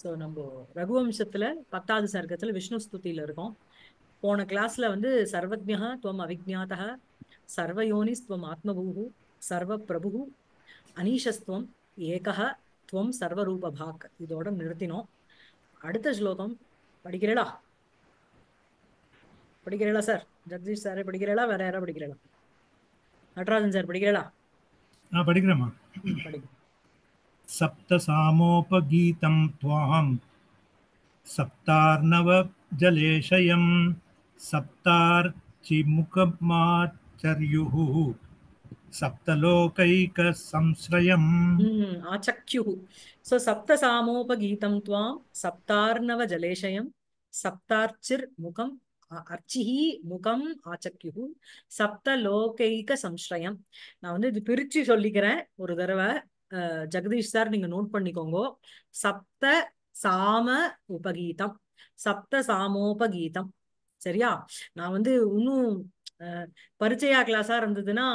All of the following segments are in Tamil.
ஸோ நம்ம ரகுவம்சத்தில் பத்தாவது சர்க்கத்தில் விஷ்ணு ஸ்துதியில் இருக்கோம் போன கிளாஸில் வந்து சர்வஜா துவம் அவிஜாத்தா சர்வயோனிஸ் துவம் ஆத்மபூ சர்வ பிரபு அனீஷஸ்துவம் ஏகா துவம் சர்வரூபபாக் இதோட நிறுத்தினோம் அடுத்த ஸ்லோகம் படிக்கிறீளா படிக்கிறீளா சார் ஜெகதீஷ் சாரே படிக்கிறீளா வேற யாராவது படிக்கிறீளா நடராஜன் சார் படிக்கிறீளா படிக்கிறேம்மா படிக்கிறேன் சப்தசாமோபகீதம் துவாம் சப்தார்ணவ ஜலேஷயம் சப்தார்ச்சிமுகமாச்சரியு சப்தலோகைக சம்ஸ்ரயம் ஆச்சக்கியு சோ சப்தசாமோபகீதம் துவாம் சப்தார்ணவ ஜலேஷயம் சப்தார்ச்சிர் முகம் அர்ச்சிஹி முகம் ஆச்சக்கியு சப்தலோகைக சம்ஸ்ரயம் நான் வந்து இது பிரிச்சு சொல்லிக்கிறேன் ஒரு தடவை ஜெகதீஷ் சார் நீங்க நோட் பண்ணிக்கோங்க சப்த சாம உபகீதம் சப்த சாமோபகீதம் சரியா நான் வந்து இன்னும் பரிச்சயா கிளாஸா இருந்ததுன்னா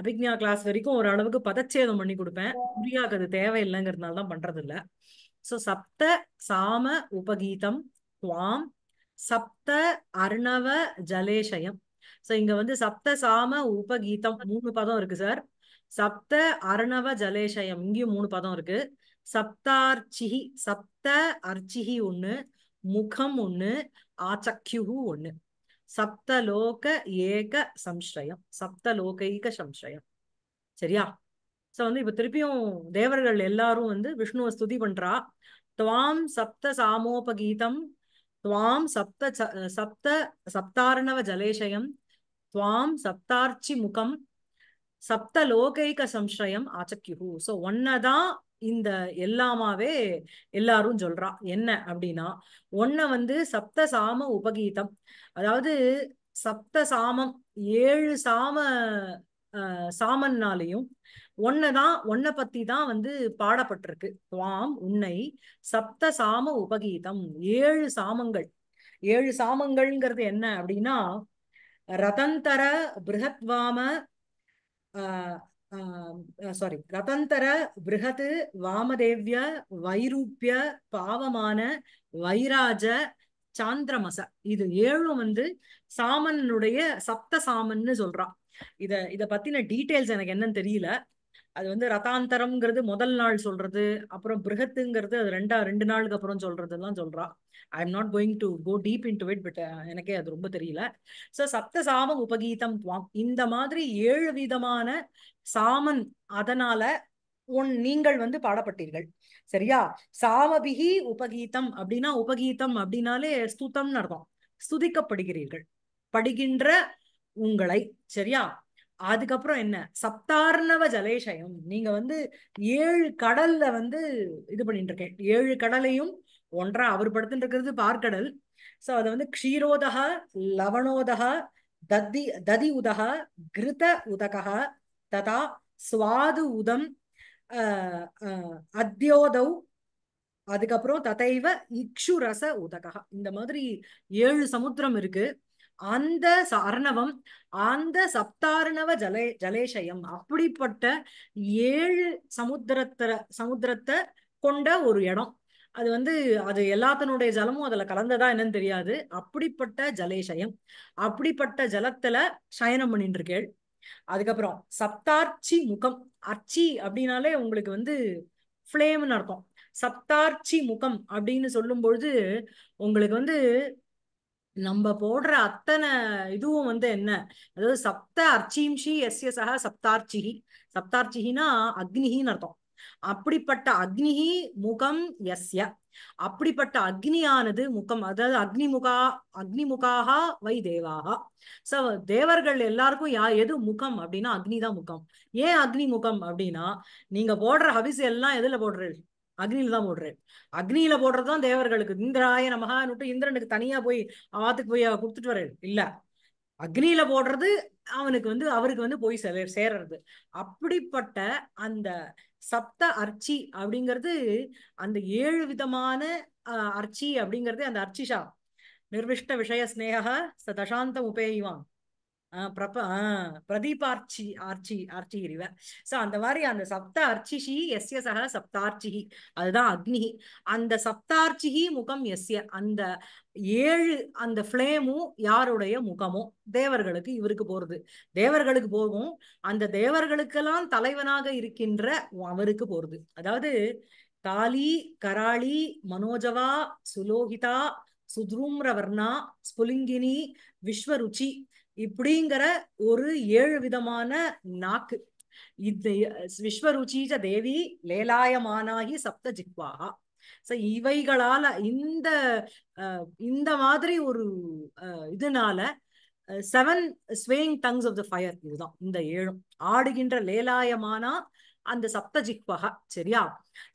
அபிக்ஞா கிளாஸ் வரைக்கும் ஒரு அளவுக்கு பதச்சேதம் பண்ணி கொடுப்பேன் புரியாக்கு அது தேவையில்லைங்கிறதுனாலதான் பண்றது இல்ல சோ சப்த சாம உபகீதம் துவாம் சப்த அர்ணவ ஜலேஷயம் சோ இங்க வந்து சப்த சாம உபகீதம் மூணு பதம் இருக்கு சார் சப்த அர்ணவ ஜலேஷயம் இங்கேயும் மூணு பதம் இருக்கு சப்தார்ச்சிஹி சப்த அர்ச்சிஹி ஒண்ணு முகம் ஒண்ணு ஆச்சக்யுகு ஒண்ணு சப்தலோக ஏக சம்ஸ்ரயம் சப்தலோகைக சம்ஸ்ரயம் சரியா சோ வந்து இப்ப திருப்பியும் தேவர்கள் எல்லாரும் வந்து விஷ்ணுவை ஸ்துதி பண்றா துவாம் சப்த சாமோபகீதம் துவாம் சப்த சப்த சப்தார்ணவ ஜலேஷயம் துவாம் சப்தார்ச்சி முகம் சப்த லோகைக சம்சயம் ஆச்சக்கியு சோ ஒன்னதான் இந்த எல்லாமாவே எல்லாரும் சொல்றா என்ன அப்படின்னா ஒன்ன வந்து சப்த சாம உபகீதம் அதாவது சப்த சாமம் ஏழு சாம சாமன்னாலையும் ஒன்னதான் ஒன்ன பத்தி தான் வந்து பாடப்பட்டிருக்கு துவாம் உன்னை சப்த சாம உபகீதம் ஏழு சாமங்கள் ஏழு சாமங்கள்ங்கிறது என்ன அப்படின்னா ரதந்தர பிருகத்வாம சாரி ரதந்தர பிருகது வாமதேவிய வைரூப்பிய பாவமான வைராஜ சாந்திரமச இது ஏழும் வந்து சாமனுடைய சப்த சாமன்னு சொல்றான் இத இத பத்தின டீட்டெயில்ஸ் எனக்கு என்னன்னு தெரியல அது வந்து ரதாந்தரம்ங்கிறது முதல் நாள் சொல்றது அப்புறம் பிருகத்துங்கிறது அது ரெண்டா ரெண்டு நாளுக்கு அப்புறம் சொல்றதுலாம் சொல்றான் I am not going to go deep into it but எனக்கே அது ரொம்ப தெரியல ஸோ சப்த சாம உபகீதம் இந்த மாதிரி ஏழு விதமான சாமன் அதனால உன் நீங்கள் வந்து பாடப்பட்டீர்கள் சரியா சாமபிகி உபகீதம் அப்படின்னா உபகீதம் அப்படின்னாலே ஸ்துதம்னு அர்த்தம் ஸ்துதிக்கப்படுகிறீர்கள் படுகின்ற உங்களை சரியா அதுக்கப்புறம் என்ன சப்தார்ணவ ஜலேஷயம் நீங்க வந்து ஏழு கடல்ல வந்து இது பண்ணிட்டு இருக்கேன் ஏழு கடலையும் ஒன்றா அவர் படத்தில் இருக்கிறது பார்க்கடல் சோ அதை வந்து க்ஷீரோதகா லவணோதகா தத்தி ததி உதக கிருத உதகா ததா சுவாது உதம் அத்தியோதவ் அதுக்கப்புறம் ததைவ இக்ஷு ரச உதகா இந்த மாதிரி ஏழு சமுத்திரம் இருக்கு அந்த அர்ணவம் அந்த சப்தார்ணவ ஜலே ஜலேஷயம் அப்படிப்பட்ட ஏழு சமுத்திரத்த சமுத்திரத்தை கொண்ட ஒரு இடம் அது வந்து அது எல்லாத்தனுடைய ஜலமும் அதுல கலந்ததா என்னன்னு தெரியாது அப்படிப்பட்ட ஜலேஷயம் அப்படிப்பட்ட ஜலத்துல சயனம் பண்ணிட்டு இருக்கேள் அதுக்கப்புறம் சப்தார்ச்சி முகம் அர்ச்சி அப்படின்னாலே உங்களுக்கு வந்து ஃப்ளேம்னு அர்த்தம் சப்தார்ச்சி முகம் அப்படின்னு சொல்லும் பொழுது உங்களுக்கு வந்து நம்ம போடுற அத்தனை இதுவும் வந்து என்ன அதாவது சப்த அர்ச்சிம்ஷி எஸ் எஸ் சப்தார்ச்சிஹி சப்தார்ச்சிகினா அக்னிஹின்னு அர்த்தம் அப்படிப்பட்ட அக்னி முகம் எஸ்ய அப்படிப்பட்ட அக்னியானது முகம் அதாவது அக்னிமுகா அக்னிமுகாக வை தேவாகா சோ தேவர்கள் எல்லாருக்கும் யா எது முகம் அப்படின்னா அக்னி தான் முகம் ஏன் அக்னி முகம் அப்படின்னா நீங்க போடுற ஹவிசு எல்லாம் எதுல போடுறீர்கள் அக்னியில தான் போடுறேன் அக்னியில போடுறதுதான் தேவர்களுக்கு இந்திராய நமகான்னுட்டு இந்திரனுக்கு தனியா போய் ஆத்துக்கு போய் கொடுத்துட்டு வரேன் இல்ல அக்னியில போடுறது அவனுக்கு வந்து அவருக்கு வந்து போய் சேர சேர்றது அப்படிப்பட்ட அந்த சப்த அர்ச்சி அப்படிங்கிறது அந்த ஏழு விதமான அர்ச்சி அப்படிங்கிறது அந்த அர்ச்சிஷா நிர்விஷ்ட விஷய ஸ்னேகா ச தசாந்தம் உபேயுவான் பிரப பிரதீபார்ச்சி ஆர்ச்சி ஆர்ச்சி ஆர்ச்சிகிரி சோ அந்த மாதிரி அந்த சப்த அர்ச்சிஷி எஸ்ய சக சப்தார்ச்சிஹி அதுதான் அக்னி அந்த சப்தார்ச்சிஹி முகம் எஸ்ய அந்த ஏழு அந்த ஃப்ளேமும் யாருடைய முகமோ தேவர்களுக்கு இவருக்கு போறது தேவர்களுக்கு போகும் அந்த தேவர்களுக்கெல்லாம் தலைவனாக இருக்கின்ற அவருக்கு போறது அதாவது தாலி கராளி மனோஜவா சுலோகிதா சுத்ரூம்ரவர்ணா ஸ்புலிங்கினி விஸ்வருச்சி இப்படிங்கிற ஒரு ஏழு விதமான நாக்கு இது விஸ்வருச்சீஜ தேவி லேலாயமானாகி சப்த ஜிக்வாகா சோ இவைகளால இந்த இந்த மாதிரி ஒரு இதனால seven swaying tongues of the fire இதுதான் இந்த ஏழும் ஆடுகின்ற லேலாயமானா அந்த சப்த ஜிக்வகா சரியா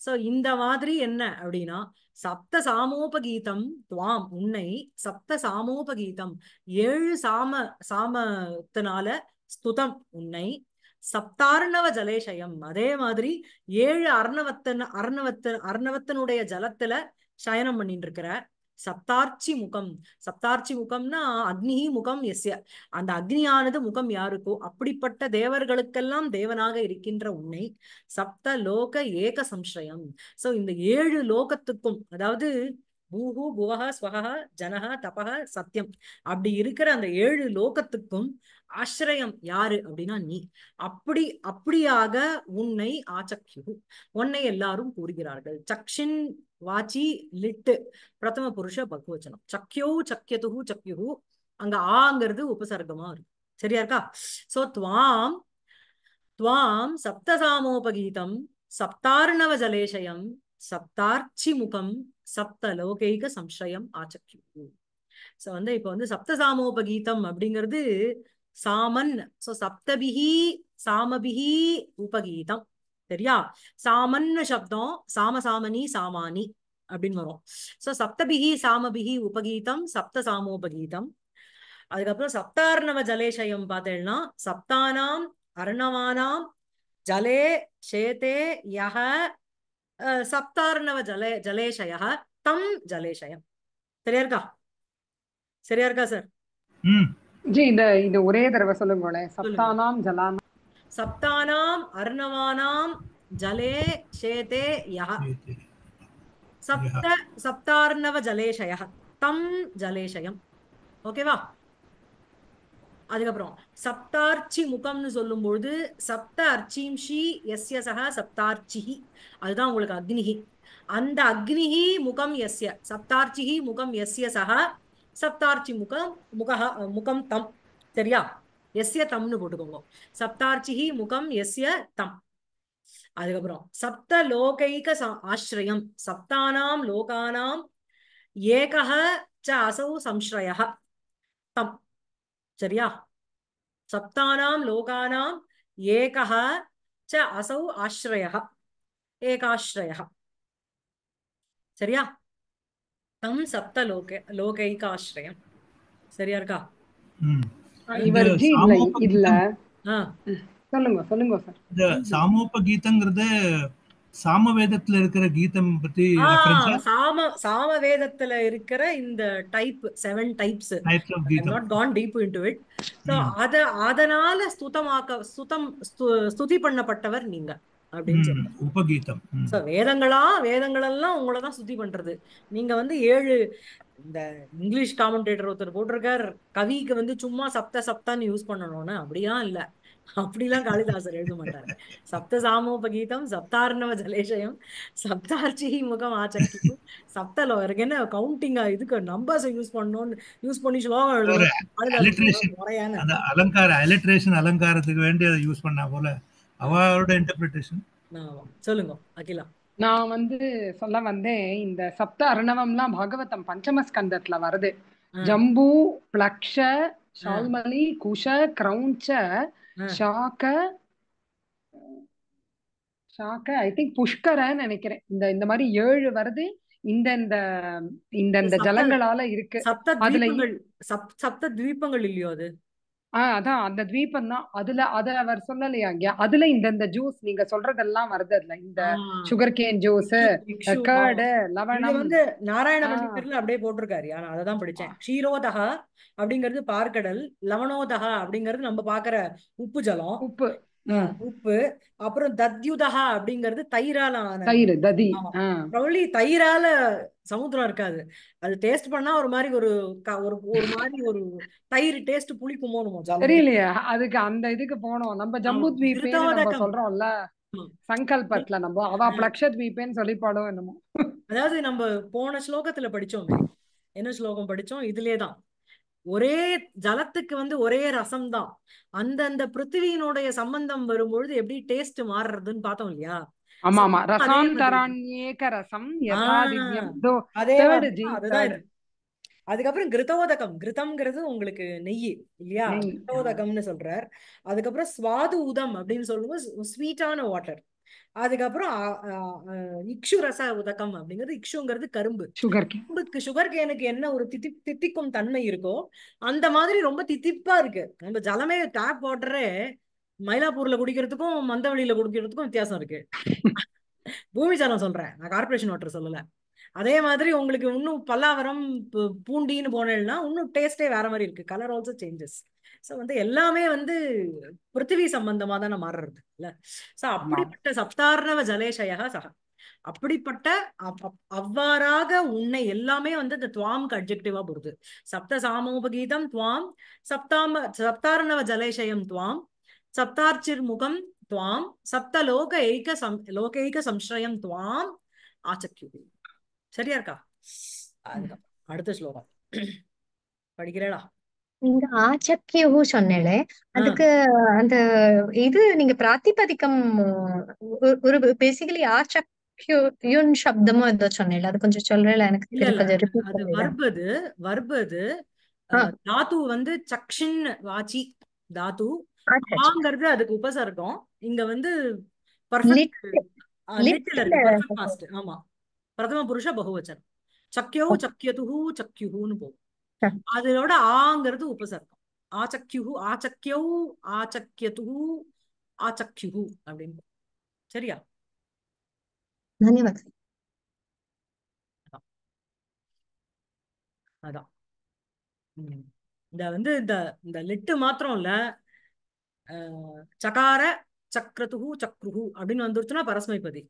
சோ இந்த மாதிரி என்ன அப்படின்னா சப்த சாமோபகீதம் துவாம் உன்னை சப்த சாமோபகீதம் ஏழு சாம சாமத்தினால ஸ்துதம் உன்னை சப்தார்ணவ ஜலேஷயம் அதே மாதிரி ஏழு அர்ணவத்தன் அர்ணவத்தன் அர்ணவத்தனுடைய ஜலத்துல சயனம் பண்ணிட்டு இருக்கிற சப்தார்ச்சி முகம் சப்தார்ச்சி முகம்னா அக்னி முகம் எஸ்ய அந்த அக்னியானது முகம் யாருக்கோ அப்படிப்பட்ட தேவர்களுக்கெல்லாம் தேவனாக இருக்கின்ற உன்னை சப்த லோக ஏக சம்சயம் சோ இந்த ஏழு லோகத்துக்கும் அதாவது பூஹு புவக ஸ்வக ஜனக தபக சத்தியம் அப்படி இருக்கிற அந்த ஏழு லோகத்துக்கும் ஆசிரயம் யாரு அப்படின்னா நீ அப்படி அப்படியாக உன்னை ஆச்சக்யு உன்னை எல்லாரும் கூறுகிறார்கள் சக்ஷின் வாச்சி லிட்டு பிரதம புருஷ பகுவச்சனம் சக்கியோ சக்கியதுகு சக்கியு அங்க ஆங்கிறது உபசர்க்கமா இருக்கு சரியா இருக்கா சோ துவாம் துவாம் சப்தசாமோபகீதம் சப்தார்ணவ ஜலேஷயம் முகம் சப்த லோகைக சம்சயம் ஆச்சக்கியு சோ வந்து இப்ப வந்து சப்தசாமோபகீதம் அப்படிங்கிறது சாமன் சோ சப்தபிகி சாமபிகி உபகீதம் சரியா சாமன்னு சப்தம் சாம சாமணி சாமானி அப்படின்னு வரும் சோ சப்தபிகி சாமபிகி உபகீதம் சப்த சாமோபகீதம் அதுக்கப்புறம் சப்தார்ணவ ஜலேஷயம் பார்த்தேன்னா சப்தானாம் அர்ணவானாம் ஜலே சேதே யக சப்தார்ணவ ஜலே ஜலேஷய தம் ஜலேஷயம் சரியா இருக்கா சரியா இருக்கா சார் ஜி இந்த இந்த ஒரே தடவை சொல்லுங்களேன் சப்தானாம் ஜலாம் சப்தானாம் அர்ணவானாம் ஜலே சேதே யஹ சப்த சப்தார்ணவ ஜலேஷய தம் ஜலேஷயம் ஓகேவா அதுக்கப்புறம் சப்தார்ச்சி முகம்னு சொல்லும் பொழுது சப்த அர்ச்சிம்ஷி எஸ்ய சக சப்தார்ச்சிஹி அதுதான் உங்களுக்கு அக்னிஹி அந்த அக்னிஹி முகம் எஸ்ய சப்தார்ச்சிஹி முகம் எஸ்ய சக சப்தார்ச்சி முகம் முக முகம் தம் சரியா எஸ்ய தம்னு போட்டுக்கோங்க சப்தார்ச்சிஹி முகம் எஸ்ய தம் அதுக்கப்புறம் சப்த லோகைக ஆசிரியம் சப்தானாம் லோகானாம் ஏகஹ ச அசௌ சம்ஸ்ரய தம் சரியா சப்தானாம் லோகானாம் ஏகஹ ச அசௌ ஆசிரய ஏகாசிரய சரியா தம் சப்த லோக லோகைக ஆசிரியம் சரியா இருக்கா இந்த சாமோப சாமவேதத்துல இருக்கிற கீதம் பத்தி சாம சாமவேதத்துல இருக்கிற இந்த type seven types not gone deep into it so அத அதனால ஸ்துதமாக்க ஸ்துதம் ஸ்துதி பண்ணப்பட்டவர் நீங்க அப்படின்னு உபகீதம் வேதங்களா வேதங்கள் எல்லாம் உங்களை தான் சுத்தி பண்றது நீங்க வந்து ஏழு இந்த இங்கிலீஷ் காமெண்டேட்டர் ஒருத்தர் போட்டிருக்கார் கவிக்கு வந்து சும்மா சப்த சப்தான்னு யூஸ் பண்ணணும்னு அப்படிலாம் இல்ல அப்படிலாம் காளிதாசர் எழுத மாட்டாரு சப்த கீதம் சப்தார்ணவ ஜலேஷயம் சப்தார்ச்சி முகம் ஆச்சரிக்கும் சப்த என்ன கவுண்டிங்கா இதுக்கு நம்பர்ஸ் யூஸ் பண்ணணும்னு யூஸ் பண்ணி ஸ்லோகம் எழுதணும் முறையான அலங்கார அலிட்ரேஷன் அலங்காரத்துக்கு வேண்டி அதை யூஸ் பண்ணா போல அவரோட இன்டர்பிரிட்டேஷன் சொல்லுங்க அகிலா நான் வந்து சொல்ல வந்தேன் இந்த சப்த அருணவம்லாம் பாகவதம் பஞ்சம ஸ்கந்தத்துல வருது ஜம்பு பிளக்ஷ ஷால்மலி குஷ கிரௌஞ்ச ஷாக்க ஷாக்க ஐ திங்க் புஷ்கரன்னு நினைக்கிறேன் இந்த இந்த மாதிரி ஏழு வருது இந்த இந்த இந்த இந்த ஜலங்களால இருக்கு அதுல சப்த தீபங்கள் இல்லையோ அது ஆஹ் அதான் அந்த தீபம் தான் அதுல அத அவர் சொல்லலையா அதுல இந்த இந்த ஜூஸ் நீங்க சொல்றதெல்லாம் வருது அதுல இந்த சுகர் கேன் ஜூஸ் கர்டு லவணம் வந்து நாராயண பேர்ல அப்படியே போட்டிருக்காரு அதை தான் படிச்சேன் ஷீரோதக அப்படிங்கிறது பார்க்கடல் லவணோதகா அப்படிங்கிறது நம்ம பாக்குற உப்பு ஜலம் உப்பு உப்பு அப்புறம் தத்யுதா அப்படிங்கிறது தயிரால ஆனி தயிரால சமுத்திரம் இருக்காது அது டேஸ்ட் பண்ணா ஒரு மாதிரி ஒரு ஒரு ஒரு மாதிரி ஒரு தயிர் டேஸ்ட் புளிக்குமோ தெரியலையா அதுக்கு அந்த இதுக்கு போனோம் நம்ம ஜம்பு சொல்றோம்ல சங்கல்பத்துல நம்ம அவ பிளக்ஷத்வீபேன்னு சொல்லி என்னமோ அதாவது நம்ம போன ஸ்லோகத்துல படிச்சோம் என்ன ஸ்லோகம் படிச்சோம் இதுலயே தான் ஒரே ஜலத்துக்கு வந்து ஒரே ரசம் தான் அந்தந்த பிருத்திவியினுடைய சம்பந்தம் வரும்பொழுது எப்படி டேஸ்ட் மாறுறதுன்னு பார்த்தோம் இல்லையா அதுக்கப்புறம் கிருதோதகம் கிருதம்ங்கிறது உங்களுக்கு நெய் இல்லையா கிருதோதகம்னு சொல்றார் அதுக்கப்புறம் சுவாது உதம் அப்படின்னு சொல்லும்போது ஸ்வீட்டான வாட்டர் அதுக்கப்புறம் இக்ஷு ரச உதக்கம் அப்படிங்கிறது இக்ஷுங்கிறது கரும்பு கரும்புக்கு சுகர் கேனுக்கு என்ன ஒரு தித்தி தித்திக்கும் தன்மை இருக்கோ அந்த மாதிரி ரொம்ப தித்திப்பா இருக்கு நம்ம ஜலமே டேப் வாட்டரே மயிலாப்பூர்ல குடிக்கிறதுக்கும் மந்தவெளியில குடிக்கிறதுக்கும் வித்தியாசம் இருக்கு பூமி ஜலம் சொல்றேன் நான் கார்பரேஷன் வாட்டர் சொல்லல அதே மாதிரி உங்களுக்கு இன்னும் பல்லாவரம் பூண்டின்னு போனேன்னா இன்னும் டேஸ்டே வேற மாதிரி இருக்கு கலர் ஆல்சோ சேஞ்சஸ் ஸோ வந்து எல்லாமே வந்து பிருத்திவி சம்பந்தமாக தானே மாறுறது இல்ல சோ அப்படிப்பட்ட சப்தார்ணவ ஜலேஷயா சக அப்படிப்பட்ட அவ்வாறாக உன்னை எல்லாமே வந்து இந்த துவாம்க்கு அப்ஜெக்டிவா போடுது சப்த சாமோபகீதம் துவாம் சப்தாம சப்தார்ணவ ஜலேஷயம் துவாம் சப்தார்ச்சிர் முகம் துவாம் சப்த லோக ஏக சம் லோகைக சம்ஸ்ரயம் துவாம் ஆச்சக்கியுது சரியா இருக்கா அடுத்த ஸ்லோகம் படிக்கிறேடா நீங்க ஆச்சக்கியஹு சொன்னேளே அதுக்கு அந்த இது நீங்க பிராத்திபதிக்கம் ஒரு ஒரு பேசிக்கலி ஆச்சக்கியுன் சப்தமோ ஏதோ சொன்னேளே அது கொஞ்சம் சொல்றேல எனக்கு இல்ல திரு அது பண்றீங்களா வர்ப் அது தாத்து வந்து சக்ஷின் வாச்சி தாத்து ஆச்சா ஆங்கிறது அதுக்கு உபசர்க்கம் இங்க வந்து பர்ஃபெக்ட் ஆமா பிரதம புருஷ பகுவச்சன் சக்கியோ சக்யதுஹு சக்யுஹுன்னு போகும் அதனோட ஆங்கிறது உபசர்க்கம் ஆச்சக்கியு ஆச்சக்யோ ஆச்சக்யது ஆச்சக்கியு அப்படின்னு சரியா அதான் இந்த வந்து இந்த இந்த லிட்டு மாத்திரம் இல்ல சகார சக்கரத்துகு சக்ருஹு அப்படின்னு வந்துருச்சுன்னா பரஸ்மைபதி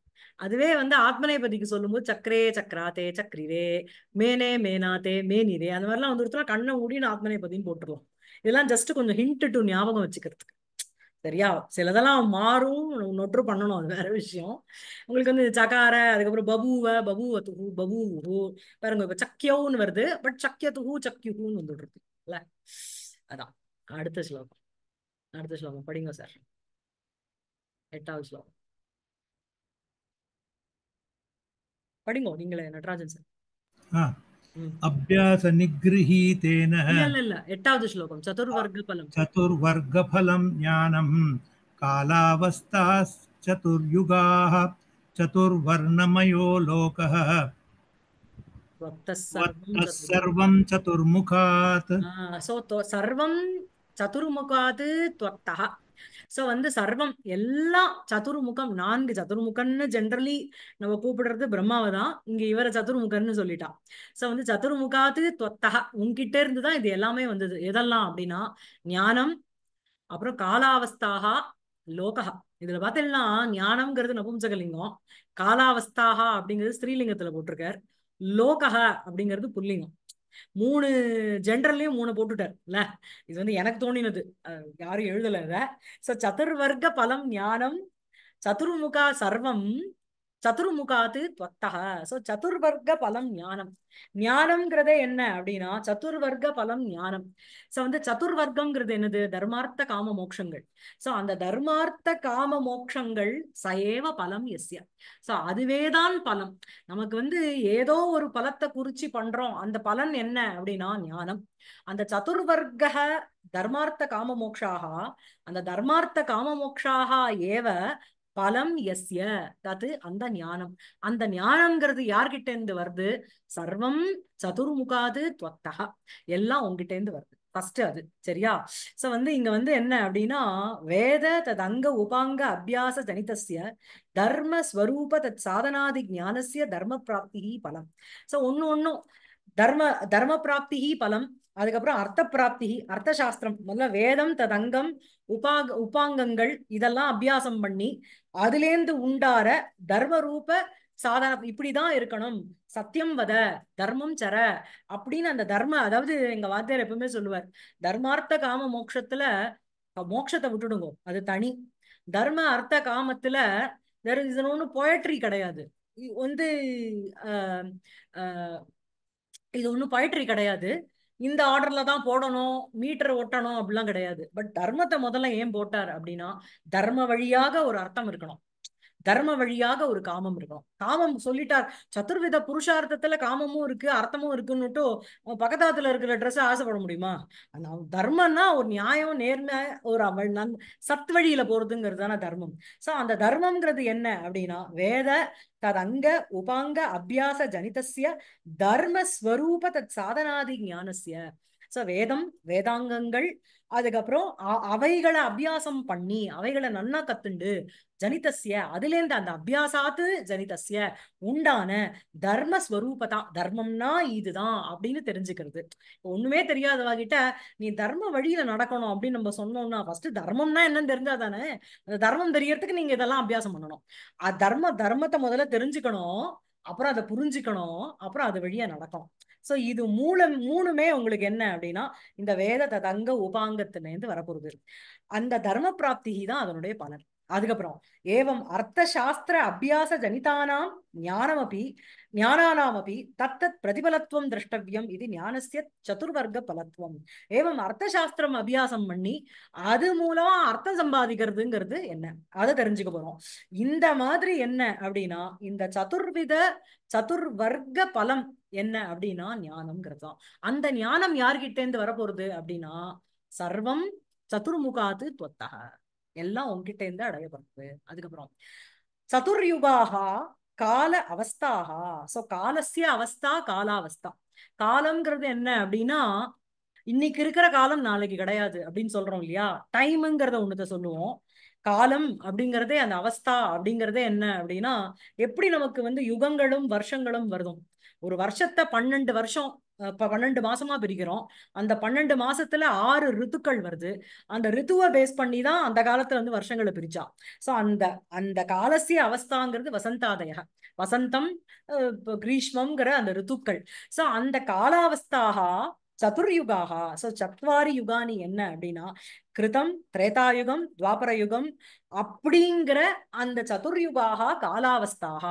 அதுவே வந்து ஆத்மனைபதிக்கு சொல்லும்போது சக்கரே சக்கராத்தே சக்ரிரே மேனே மேனாத்தே மேனிரே அந்த மாதிரிலாம் வந்துருச்சுன்னா கண்ணை மூடின்னு ஆத்மனைபதின்னு போட்டுருவோம் இதெல்லாம் ஜஸ்ட் கொஞ்சம் ஹிண்ட் டு ஞாபகம் வச்சுக்கிறதுக்கு சரியா சிலதெல்லாம் மாறும் நொற்று பண்ணணும் அது வேற விஷயம் உங்களுக்கு வந்து சகார அதுக்கப்புறம் பபுவ பபுவ துகு பபு பாருங்க சக்கியவுன்னு வருது பட் சக்கிய துகு சக்கியுகுன்னு வந்துடுறது இல்ல அதான் அடுத்த ஸ்லோகம் அடுத்த ஸ்லோகம் படிங்க சார் எட்டாவது ஸ்லோகம் படிங்கோ நீங்களே நடராஜன் சார் అభ్యాస నిగృహీతేన ఎట్టావది శ్లోకం చతుర్వర్గ ఫలం చతుర్వర్గ ఫలం జ్ఞానం కాలావస్థా చతుర్యుగా చతుర్వర్ణమయో లోక సర్వం చతుర్ముఖాత్ సో సర్వం చతుర్ముఖాత్ త్వక్త சோ வந்து சர்வம் எல்லாம் சதுர்முகம் நான்கு சதுர்முகன்னு ஜென்ரலி நம்ம கூப்பிடுறது பிரம்மாவதான் இங்க இவர சதுர்முகன்னு சொல்லிட்டான் சோ வந்து சதுர்முகாத்து தொத்தக உங்ககிட்ட இருந்துதான் இது எல்லாமே வந்தது எதெல்லாம் அப்படின்னா ஞானம் அப்புறம் காலாவஸ்தாக லோகஹா இதுல பாத்தீங்கன்னா ஞானம்ங்கிறது நபும்சகலிங்கம் காலாவஸ்தாக அப்படிங்கிறது ஸ்ரீலிங்கத்துல போட்டிருக்கார் லோகஹா அப்படிங்கிறது புல்லிங்கம் மூணு ஜென்ரல்லையும் மூணு இல்ல இது வந்து எனக்கு தோணினது யாரும் எழுதல சோ சதுர்வர்க்க பலம் ஞானம் சதுர்முகா சர்வம் சதுர்முகாத்து துவத்தக சோ சதுர்வர்க்க பலம் ஞானம் ஞானம்ங்கிறதே என்ன அப்படின்னா சதுர்வர்க்க பலம் ஞானம் சோ வந்து சதுர்வர்க்கம்ங்கிறது என்னது தர்மார்த்த காம மோட்சங்கள் சோ அந்த தர்மார்த்த காம மோட்சங்கள் சயேவ பலம் எஸ்ய சோ அதுவேதான் பலம் நமக்கு வந்து ஏதோ ஒரு பலத்தை குறிச்சு பண்றோம் அந்த பலன் என்ன அப்படின்னா ஞானம் அந்த சதுர்வர்க்க தர்மார்த்த காம மோக்ஷாக அந்த தர்மார்த்த காம மோக்ஷாக ஏவ பலம் எஸ்ய தத்து அந்த ஞானம் அந்த ஞானம்ங்கிறது யார்கிட்ட இருந்து வருது சர்வம் சதுர்முகாது துவத்தகா எல்லாம் உங்ககிட்ட இருந்து வருது ஃபர்ஸ்ட் அது சரியா சோ வந்து இங்க வந்து என்ன அப்படின்னா வேத தத் அங்க உபாங்க அபியாச ஜனிதசிய தர்ம ஸ்வரூப தத் சாதனாதி ஞானசிய தர்ம பிராப்தி பலம் சோ ஒன்னு ஒன்னும் தர்ம தர்ம பிராப்தி பலம் அதுக்கப்புறம் அர்த்த பிராப்தி அர்த்த சாஸ்திரம் முதல்ல வேதம் ததங்கம் உபாக உபாங்கங்கள் இதெல்லாம் அபியாசம் பண்ணி அதுலேருந்து உண்டார தர்ம ரூப இப்படிதான் இருக்கணும் சத்தியம் வத தர்மம் சர அப்படின்னு அந்த தர்ம அதாவது எங்க வாத்தியார் எப்பவுமே சொல்லுவார் தர்மார்த்த காம மோட்சத்துல மோட்சத்தை விட்டுடுங்க அது தனி தர்ம அர்த்த காமத்துல வேற இது ஒண்ணு பொயட்ரி கிடையாது வந்து இது ஒண்ணு பொயட்ரி கிடையாது இந்த ஆர்டர்ல தான் போடணும் மீட்டர் ஒட்டணும் அப்படிலாம் கிடையாது பட் தர்மத்தை முதல்ல ஏன் போட்டார் அப்படின்னா தர்ம வழியாக ஒரு அர்த்தம் இருக்கணும் தர்ம வழியாக ஒரு காமம் இருக்கணும் காமம் சொல்லிட்டார் சதுர்வித புருஷார்த்தத்துல காமமும் இருக்கு அர்த்தமும் இருக்குன்னுட்டு பக்கத்தாத்துல இருக்கிற ட்ரெஸ் ஆசைப்பட முடியுமா தர்மம்னா ஒரு நியாயம் நேர்மை ஒரு அவள் நன் சத் வழியில போறதுங்கிறது தானே தர்மம் சோ அந்த தர்மம்ங்கிறது என்ன அப்படின்னா வேத ததங்க உபாங்க அபியாச ஜனிதசிய தர்மஸ்வரூப தத் சாதனாதி ஞானசிய ஸோ வேதம் வேதாங்கங்கள் அதுக்கப்புறம் அவைகளை அபியாசம் பண்ணி அவைகளை நல்லா கத்துண்டு ஜனிதஸ்ய அதுலேருந்து அந்த அபியாசாத்து ஜனிதஸ்ய உண்டான தர்மஸ்வரூபதா தர்மம்னா இதுதான் அப்படின்னு தெரிஞ்சுக்கிறது ஒண்ணுமே தெரியாதவாகிட்ட நீ தர்ம வழியில நடக்கணும் அப்படின்னு நம்ம சொன்னோம்னா ஃபர்ஸ்ட் தர்மம்னா என்னன்னு தெரிஞ்சா தானே அந்த தர்மம் தெரியறதுக்கு நீங்க இதெல்லாம் அபியாசம் பண்ணணும் தர்ம தர்மத்தை முதல்ல தெரிஞ்சுக்கணும் அப்புறம் அதை புரிஞ்சுக்கணும் அப்புறம் அது வழியா நடக்கணும் ஸோ இது மூலம் மூணுமே உங்களுக்கு என்ன அப்படின்னா இந்த வேதத்தை தங்க உபாங்கத்துலேருந்து வரப்போகுது அந்த தர்ம பிராப்திகி தான் அதனுடைய பலன் அதுக்கப்புறம் ஏவம் அர்த்த சாஸ்திர அபியாச ஜனிதானாம் ஞானமபி ஞானானாமபி தத்தத் பிரதிபலத்துவம் திரஷ்டவியம் இது ஞானசிய சதுர்வர்க்க பலத்துவம் ஏவம் அர்த்த சாஸ்திரம் அபியாசம் பண்ணி அது மூலமா அர்த்தம் சம்பாதிக்கிறதுங்கிறது என்ன அதை தெரிஞ்சுக்க போறோம் இந்த மாதிரி என்ன அப்படின்னா இந்த சதுர்வித சதுர்வர்க்க பலம் என்ன அப்படின்னா ஞானம்ங்கிறது தான் அந்த ஞானம் யார்கிட்டேந்து வரப்போறது அப்படின்னா சர்வம் சதுர்முகாத்து தொத்தக எல்லாம் உங்ககிட்ட இருந்து அடையப்படுது அதுக்கப்புறம் சதுர்யுகாகா கால அவஸ்தாகா சோ காலசிய அவஸ்தா காலாவஸ்தா காலம்ங்கிறது என்ன அப்படின்னா இன்னைக்கு இருக்கிற காலம் நாளைக்கு கிடையாது அப்படின்னு சொல்றோம் இல்லையா டைமுங்கிறத ஒண்ணுத்த சொல்லுவோம் காலம் அப்படிங்கிறதே அந்த அவஸ்தா அப்படிங்கிறதே என்ன அப்படின்னா எப்படி நமக்கு வந்து யுகங்களும் வருஷங்களும் வருதும் ஒரு வருஷத்தை பன்னெண்டு வருஷம் பன்னெண்டு மாசமா பிரிக்கிறோம் அந்த பன்னெண்டு மாசத்துல ஆறு ரித்துக்கள் வருது அந்த ரித்துவை பேஸ் பண்ணி தான் அந்த காலத்துல வந்து வருஷங்களை பிரிச்சா சோ அந்த அந்த காலசிய அவஸ்தாங்கிறது வசந்தாதய வசந்தம் கிரீஷ்மம்ங்கிற அந்த ரித்துக்கள் சோ அந்த காலாவஸ்தாக சதுர்யுகாக சோ சத்வாரி யுகானி என்ன அப்படின்னா கிருதம் திரேதாயுகம் யுகம் அப்படிங்கிற அந்த சதுர்யுகாக காலாவஸ்தாக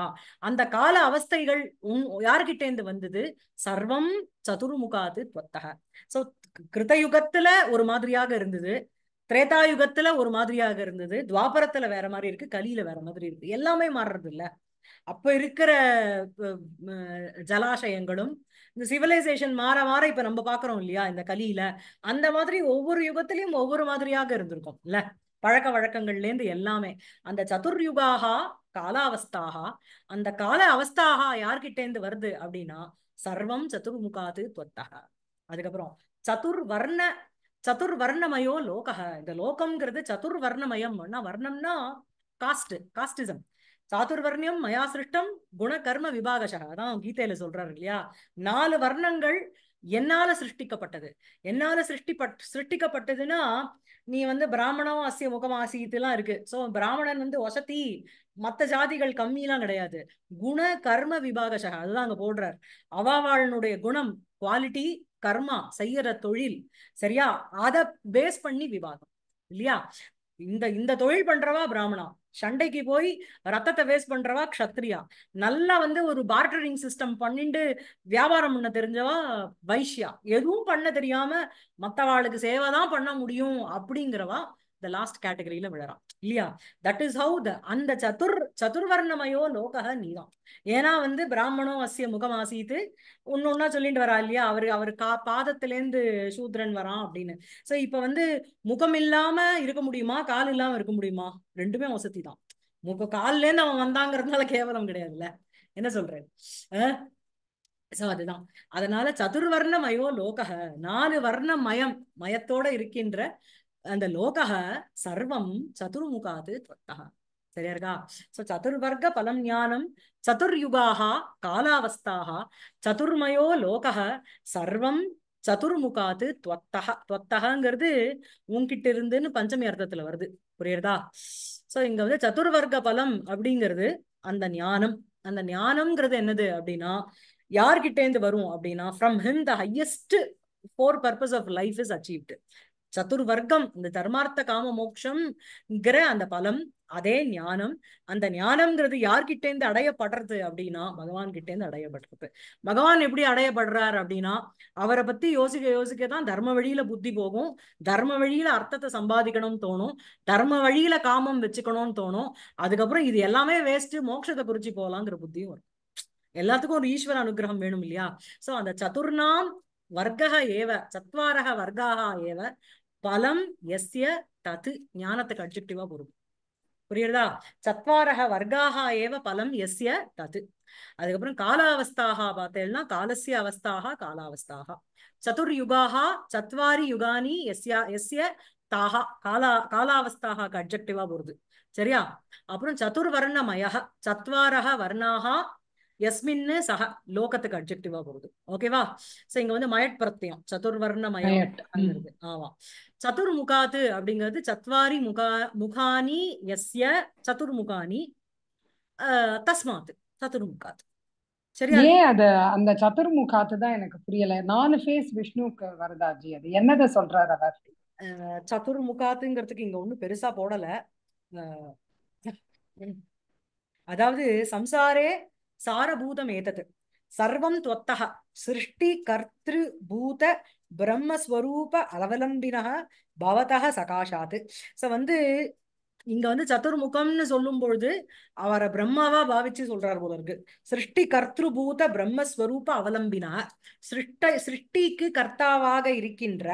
அந்த கால அவஸ்தைகள் உன் இருந்து வந்தது சர்வம் சதுர்முகாது தொத்தக ஸோ கிருதயுகத்துல ஒரு மாதிரியாக இருந்தது திரேதாயுகத்துல ஒரு மாதிரியாக இருந்தது துவாபரத்துல வேற மாதிரி இருக்கு கலியில வேற மாதிரி இருக்கு எல்லாமே மாறுறது இல்ல அப்ப இருக்கிற ஜலாசயங்களும் இந்த சிவிலைசேஷன் மாற மாற இப்ப நம்ம பாக்குறோம் இல்லையா இந்த கலியில அந்த மாதிரி ஒவ்வொரு யுகத்திலையும் ஒவ்வொரு மாதிரியாக இருந்திருக்கும் இல்ல பழக்க வழக்கங்கள்ல இருந்து எல்லாமே அந்த சதுர்யுகாகா காலாவஸ்தாகா அந்த கால யார்கிட்டே இருந்து வருது அப்படின்னா சர்வம் சதுர்முகாது தொத்தக அதுக்கப்புறம் சதுர்வர்ண சதுர்வர்ணமயோ லோக இந்த லோகம்ங்கிறது சதுர்வர்ணமயம் வர்ணம்னா காஸ்ட் காஸ்டிசம் சாதுர்வர்ணியம் மயா சிருஷ்டம் குணகர்ம விபாகசக அதான் கீதையில சொல்றாரு இல்லையா நாலு வர்ணங்கள் என்னால சிருஷ்டிக்கப்பட்டது என்னால பட் சிருஷ்டிக்கப்பட்டதுன்னா நீ வந்து பிராமணம் ஆசிய முகம் ஆசியத்துலாம் இருக்கு சோ பிராமணன் வந்து ஒசத்தி மத்த ஜாதிகள் கம்மியெல்லாம் கிடையாது குண கர்ம விபாகசக அதுதான் அங்க போடுறார் அவாவாளனுடைய குணம் குவாலிட்டி கர்மா செய்யற தொழில் சரியா அதை பேஸ் பண்ணி விவாதம் இல்லையா இந்த இந்த தொழில் பண்றவா பிராமணா சண்டைக்கு போய் ரத்தத்தை வேஸ்ட் பண்றவா க்ஷத்ரியா நல்லா வந்து ஒரு பார்ட்டரிங் சிஸ்டம் பண்ணிட்டு வியாபாரம் பண்ண தெரிஞ்சவா வைஷ்யா எதுவும் பண்ண தெரியாம மத்தவாளுக்கு சேவை தான் பண்ண முடியும் அப்படிங்கிறவா த லாஸ்ட் கேட்டகரியில விழறான் இல்லையா தட் இஸ் ஹவு த அந்த சதுர் சதுர்வர்ணமயோ லோகக நீதான் ஏன்னா வந்து பிராமணோ அசிய முகம் ஆசித்து ஒன்னொன்னா சொல்லிட்டு வரா இல்லையா அவரு அவர் கா பாதத்திலேருந்து சூத்ரன் வரான் அப்படின்னு சோ இப்ப வந்து முகம் இல்லாம இருக்க முடியுமா கால் இல்லாம இருக்க முடியுமா ரெண்டுமே வசதி தான் முக கால்ல இருந்து அவன் வந்தாங்கிறதுனால கேவலம் கிடையாதுல்ல என்ன சொல்றேன் சோ அதுதான் அதனால சதுர்வர்ணமயோ லோகக நாலு வர்ண மயம் மயத்தோட இருக்கின்ற அந்த லோக சர்வம் சதுர்முகாது துவத்தகா சரியா இருக்கா சோ சதுர்வர்க்க பலம் ஞானம் சதுர்யுகாக காலாவஸ்தாக சதுர்மயோ லோக சர்வம் சதுர்முகாத்து துவத்தக துவத்தகங்கிறது உன்கிட்ட இருந்துன்னு பஞ்சமி அர்த்தத்துல வருது புரியுறதா சோ இங்க வந்து சதுர்வர்க்க பலம் அப்படிங்கிறது அந்த ஞானம் அந்த ஞானம்ங்கிறது என்னது அப்படின்னா யார்கிட்டேந்து இருந்து வரும் அப்படின்னா from him the highest four purpose of life is achieved வர்க்கம் இந்த தர்மார்த்த காம மோட்சம்ங்கிற அந்த பலம் அதே ஞானம் அந்த ஞானம்ங்கிறது யார்கிட்ட இருந்து அடையப்படுறது அப்படின்னா பகவான் கிட்டே இருந்து அடையப்படுறது பகவான் எப்படி அடையப்படுறார் அப்படின்னா அவரை பத்தி யோசிக்க யோசிக்க தான் தர்ம வழியில புத்தி போகும் தர்ம வழியில அர்த்தத்தை சம்பாதிக்கணும்னு தோணும் தர்ம வழியில காமம் வச்சுக்கணும்னு தோணும் அதுக்கப்புறம் இது எல்லாமே வேஸ்ட் மோட்சத்தை குறிச்சு போகலாங்கிற புத்தியும் வரும் எல்லாத்துக்கும் ஒரு ஈஸ்வர அனுகிரகம் வேணும் இல்லையா சோ அந்த சதுர்ணாம் வர்க்கக ஏவ சத்வாரக வர்க்காக ஏவ பலம் எஸ்ய தத்து ஞானத்துக்கு அப்ஜெக்டிவா பொருள் புரியுறதா சத்வாரக வர்க்காக ஏவ பலம் எஸ்ய தத்து அதுக்கப்புறம் காலாவஸ்தாக பார்த்தேன்னா காலசிய அவஸ்தாக காலாவஸ்தாக சதுர்யுகாக சத்வாரி யுகானி எஸ்யா எஸ்ய தாகா காலா காலாவஸ்தாக அப்ஜெக்டிவா வருது சரியா அப்புறம் சதுர்வர்ணமய சத்வாரக வர்ணாகா எஸ்மின்னு சக லோகத்துக்கு அப்ஜெக்டிவா போகுது ஓகேவா சோ இங்க வந்து மயட் பிரத்தியம் சதுர்வர்ண மயட்ங்கிறது ஆமா சதுர்முகாத்து அப்படிங்கிறது சத்வாரி முகா முகானி எஸ்ய சதுர்முகானி தஸ்மாத் சதுர்முகாத் சரியா ஏன் அத அந்த சதுர்முகாத்து தான் எனக்கு புரியல நாலு ஃபேஸ் விஷ்ணுக்கு வருதாஜி அது என்னதை சொல்றாரு அவர் சதுர்முகாத்துங்கிறதுக்கு இங்க ஒண்ணும் பெருசா போடல அதாவது சம்சாரே சாரபூதம் ஏதது சர்வம் துவத்தக சிருஷ்டி கர்த்திரு பூத பிரம்மஸ்வரூப அவலம்பினக பவதக சகாஷாத்து ஸோ வந்து இங்க வந்து சதுர்முகம்னு சொல்லும் பொழுது அவரை பிரம்மாவா பாவிச்சு சொல்றார் போல இருக்கு சிருஷ்டி கர்த்திருபூத பிரம்மஸ்வரூப அவலம்பினா சிருஷ்ட சிருஷ்டிக்கு கர்த்தாவாக இருக்கின்ற